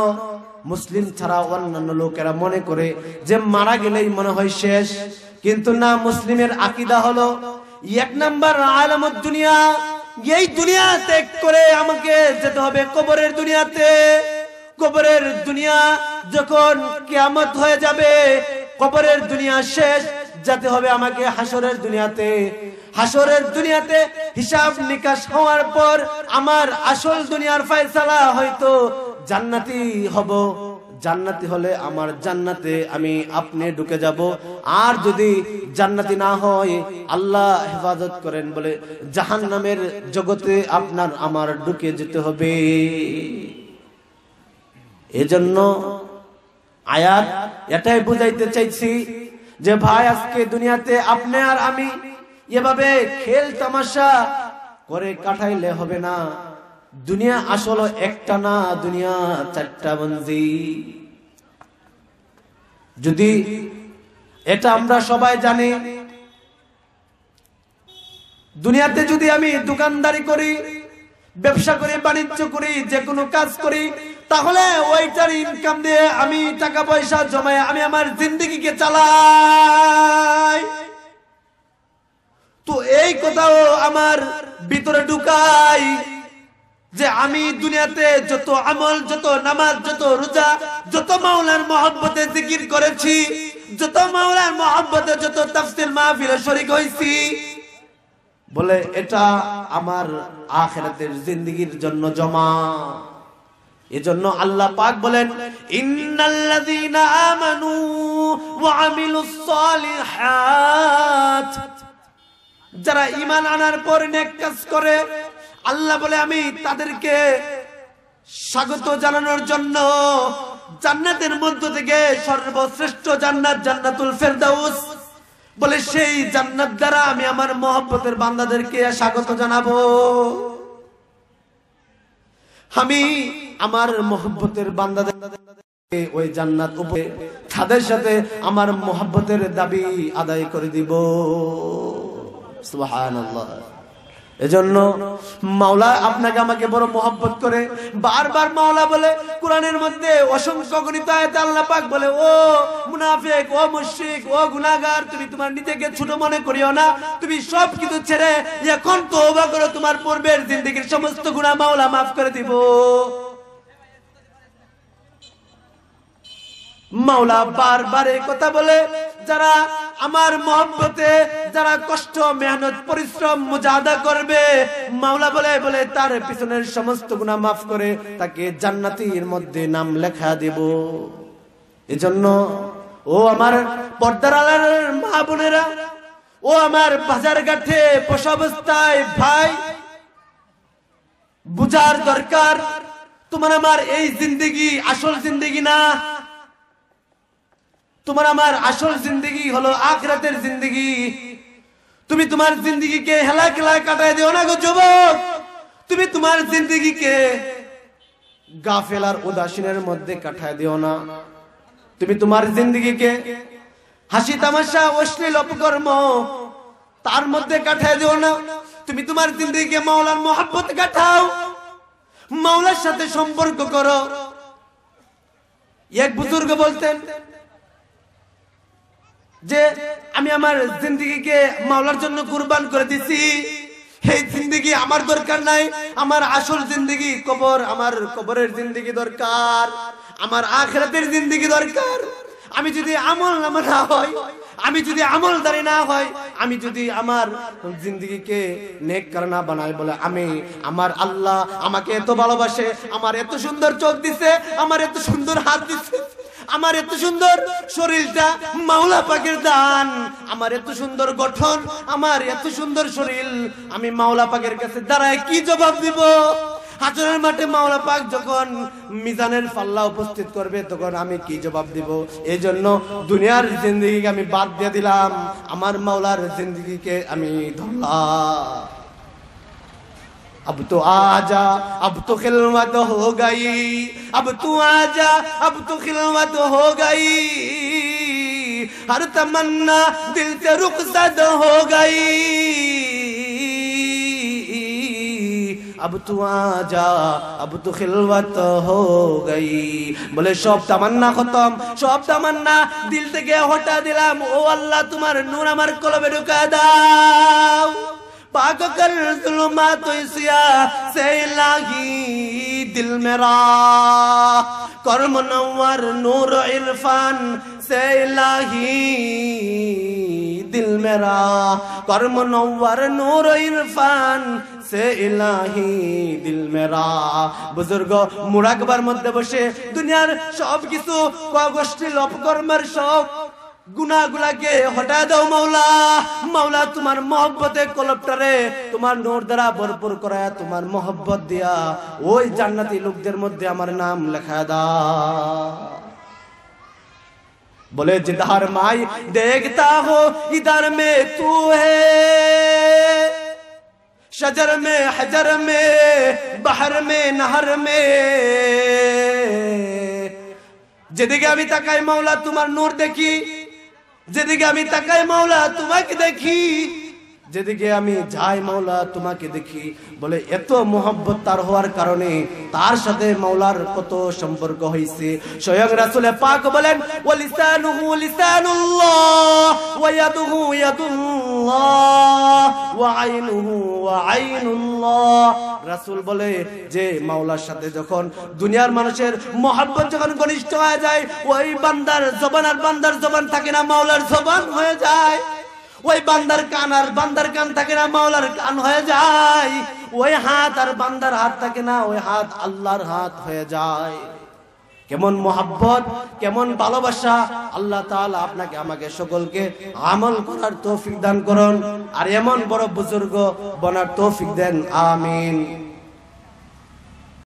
মুসলিম ছাড়া অন্যান্য লোকেরা মনে করে যে মারা গেলেই মনে হয় শেষ কিন্তু না মুসলিমের আকিদা হলো এক নাম্বার আলামত দুনিয়া এই দুনিয়া ত্যাগ করে আমাকে যেতে হবে কবরের দুনিয়াতে কবরের দুনিয়া যখন কেমত হয়ে যাবে কবরের দুনিয়া শেষ যাতে হবে আমাকে হাসরের দুনিয়াতে হাসরের দুনিয়াতে হিসাব নিকাশ হওয়ার পর আমার আসল দুনিয়ার ফায়সালা হয়তো জান্নাতি হব জান্নাতি হলে আমার জান্নাতে আমি আপনি ঢুকে যাব আর যদি জান্নাতি না হয় আল্লাহ হেফাজত করেন বলে জাহান নামের জগতে আপনার আমার ঢুকে যেতে হবে এজন্য আয়াত এটাই বুঝাইতে চাইছি যে ভাই আজকে দুনিয়াতে আপনি আর আমি এভাবে খেল তামাশা করে কাটাইলে হবে না দুনিয়া আসল একটা না দুনিয়া চারটা বন্দি যদি এটা আমরা সবাই জানি দুনিয়াতে যদি আমি দোকানদারি করি ব্যবসা করি বাণিজ্য করি যে কোনো কাজ করি তাহলে ওইটার ইনকাম দিয়ে আমি টাকা পয়সা জমায় আমি আমার জিন্দিগিকে চালাই তো এই কথাও আমার ভিতরে ঢুকায় যে আমি দুনিয়াতে যত আমল যত নামাজ যত রোজা যত মাওলার মহব্বতে জিকির করেছি যত মাওলার মহব্বতে যত তাফসিল মাহফিলে শরিক হয়েছি বলে এটা আমার আখেরাতের জিন্দগির জন্য জমা এজন্য আল্লাহ পাক বলেন ইন্নাল্লাযীনা আমানু ওয়া আমিলুস সলিহাত যারা ঈমান আনার পর নেক কাজ করে আল্লাহ বলে আমি তাদেরকে স্বাগত জানানোর জন্য জান্নাতের মধ্য থেকে সর্বশ্রেষ্ঠ জান্নাত জান্নাতুল ফেরদাউস বলে সেই জান্নাত দ্বারা আমি আমার মহব্বতের বান্দাদেরকে স্বাগত জানাবো আমি আমার মহব্বতের বান্দাদের ওই জান্নাত উপরে তাদের সাথে আমার মহব্বতের দাবি আদায় করে দিব সুবহানাল্লাহ এজন্য মাওলা আপনাকে আমাকে বড় মহব্বত করে বারবার মাওলা বলে কোরআনের মধ্যে অসংখ্য গণিত আল্লাহ পাক বলে ও মুনাফিক ও মুশরিক ও গুনাহগার তুমি তোমার নিজেকে ছোট মনে করিও না তুমি সব কিছু ছেড়ে এখন তওবা করো তোমার পূর্বের জিন্দেগীর সমস্ত গুনাহ মাওলা মাফ করে দিব মাওলা বারবার এই কথা বলে যারা আমার মহব্বতে যারা কষ্ট মেহনত পরিশ্রম মুজাদা করবে মাওলা বলে বলে তার পিছনের সমস্ত গুণা মাফ করে তাকে জান্নাতির মধ্যে নাম লেখা দেব এজন্য ও আমার পর্দার মা বোনেরা ও আমার বাজার ঘাটে বসাবস্থায় ভাই বুঝার দরকার তোমার আমার এই জিন্দিগি আসল জিন্দিগি না তোমার আমার আসল জিন্দগি হলো আখরাতের জিন্দগি তুমি তোমার কে হেলা খেলায় কাটায় দিও না গো যুবক তুমি তোমার কে গাফেলার উদাসীনের মধ্যে কাটাই দিও না তুমি তোমার কে হাসি তামাশা অশ্লীল অপকর্ম তার মধ্যে কাটাই দিও না তুমি তোমার কে মাওলার মহাব্বত কাটাও মাওলার সাথে সম্পর্ক করো এক বুজুর্গ বলতেন যে আমি আমার কে মাওলার জন্য কুরবান করে দিছি এই জিন্দিগি আমার দরকার নাই আমার আসল জিন্দিগি কবর আমার কবরের জিন্দিগি দরকার আমার আখরাতের জিন্দিগি দরকার আমি যদি আমল নামা না হয় আমি যদি আমল দাঁড়ি না হয় আমি যদি আমার জিন্দিগিকে নেক কারণা বানাই বলে আমি আমার আল্লাহ আমাকে এত ভালোবাসে আমার এত সুন্দর চোখ দিছে আমার এত সুন্দর হাত দিছে আমার এত সুন্দর শরীরটা মাওলা পাকের দান আমার এত সুন্দর গঠন আমার এত সুন্দর শরীর আমি মাওলা পাকের কাছে দাঁড়ায় কি জবাব দিব হাজরের মাঠে মাওলা পাক যখন মিজানের পাল্লা উপস্থিত করবে তখন আমি কি জবাব দিব এই জন্য দুনিয়ার জিন্দগিকে আমি বাদ দিয়ে দিলাম আমার মাওলার জিন্দগিকে আমি ধরলাম अब तो आजा अब तो खिलमत हो गई अब तू आजा अब तो खिलमत हो गई हर तमन्ना दिल से रुखसद हो गई अब तू आजा अब तो खिलवत हो गई বলে সব তামান্না খতম সব তামান্না দিল থেকে हटा দিলাম ओ अल्लाह তোমার নূর আমার কলবে ঢুকা দাও पाक कर जुलमा तो सिया से लागी दिल मेरा कर मुनवर नूर इरफान से लाही दिल मेरा कर मुनवर नूर इरफान সে ইলাহি দিল মেরা বুজুর্গ মুরাকবার মধ্যে বসে দুনিয়ার সব কিছু কগোষ্ঠী লপকর্মের সব গুনাগুলাকে হটায় দাও মাওলা মাওলা তোমার মহব্বতে কলপটারে তোমার নোর দ্বারা ভরপুর করায় তোমার মহব্বত দিয়া ওই জান্নাতি লোকদের মধ্যে আমার নাম লেখা দা বলে জিদার মাই দেখতা হো ইদার মে তু হে শজর মে হজর মে বাহর মে নহর মে যেদিকে আমি তাকাই মাওলা তোমার নূর দেখি ذ دیدی که امی مولا تو ما کی دکی যেদিকে আমি যাই মাওলা তোমাকে দেখি বলে এত মোহব্বত তার হওয়ার কারণে তার সাথে মাওলার কত সম্পর্ক হয়েছে স্বয়ং রাসুলে পাক বলেন বলে যে মাওলার সাথে যখন দুনিয়ার মানুষের মহাব্বত যখন ঘনিষ্ঠ হয়ে যায় ওই বান্দার জবান আর বান্দার জবান থাকে না মাওলার জবান হয়ে যায় ওই বান্দার কান আর বান্দার কান থাকে না মাওলার কান হয়ে যায় ওই হাত আর বান্দার হাত থাকে না ওই হাত আল্লাহর হাত হয়ে যায় কেমন মোহাব্বত কেমন ভালোবাসা আল্লাহ তাআলা আপনাকে আমাকে সকলকে আমল করার তৌফিক দান করুন আর এমন বড় বুজুর্গ বনার তৌফিক দেন আমিন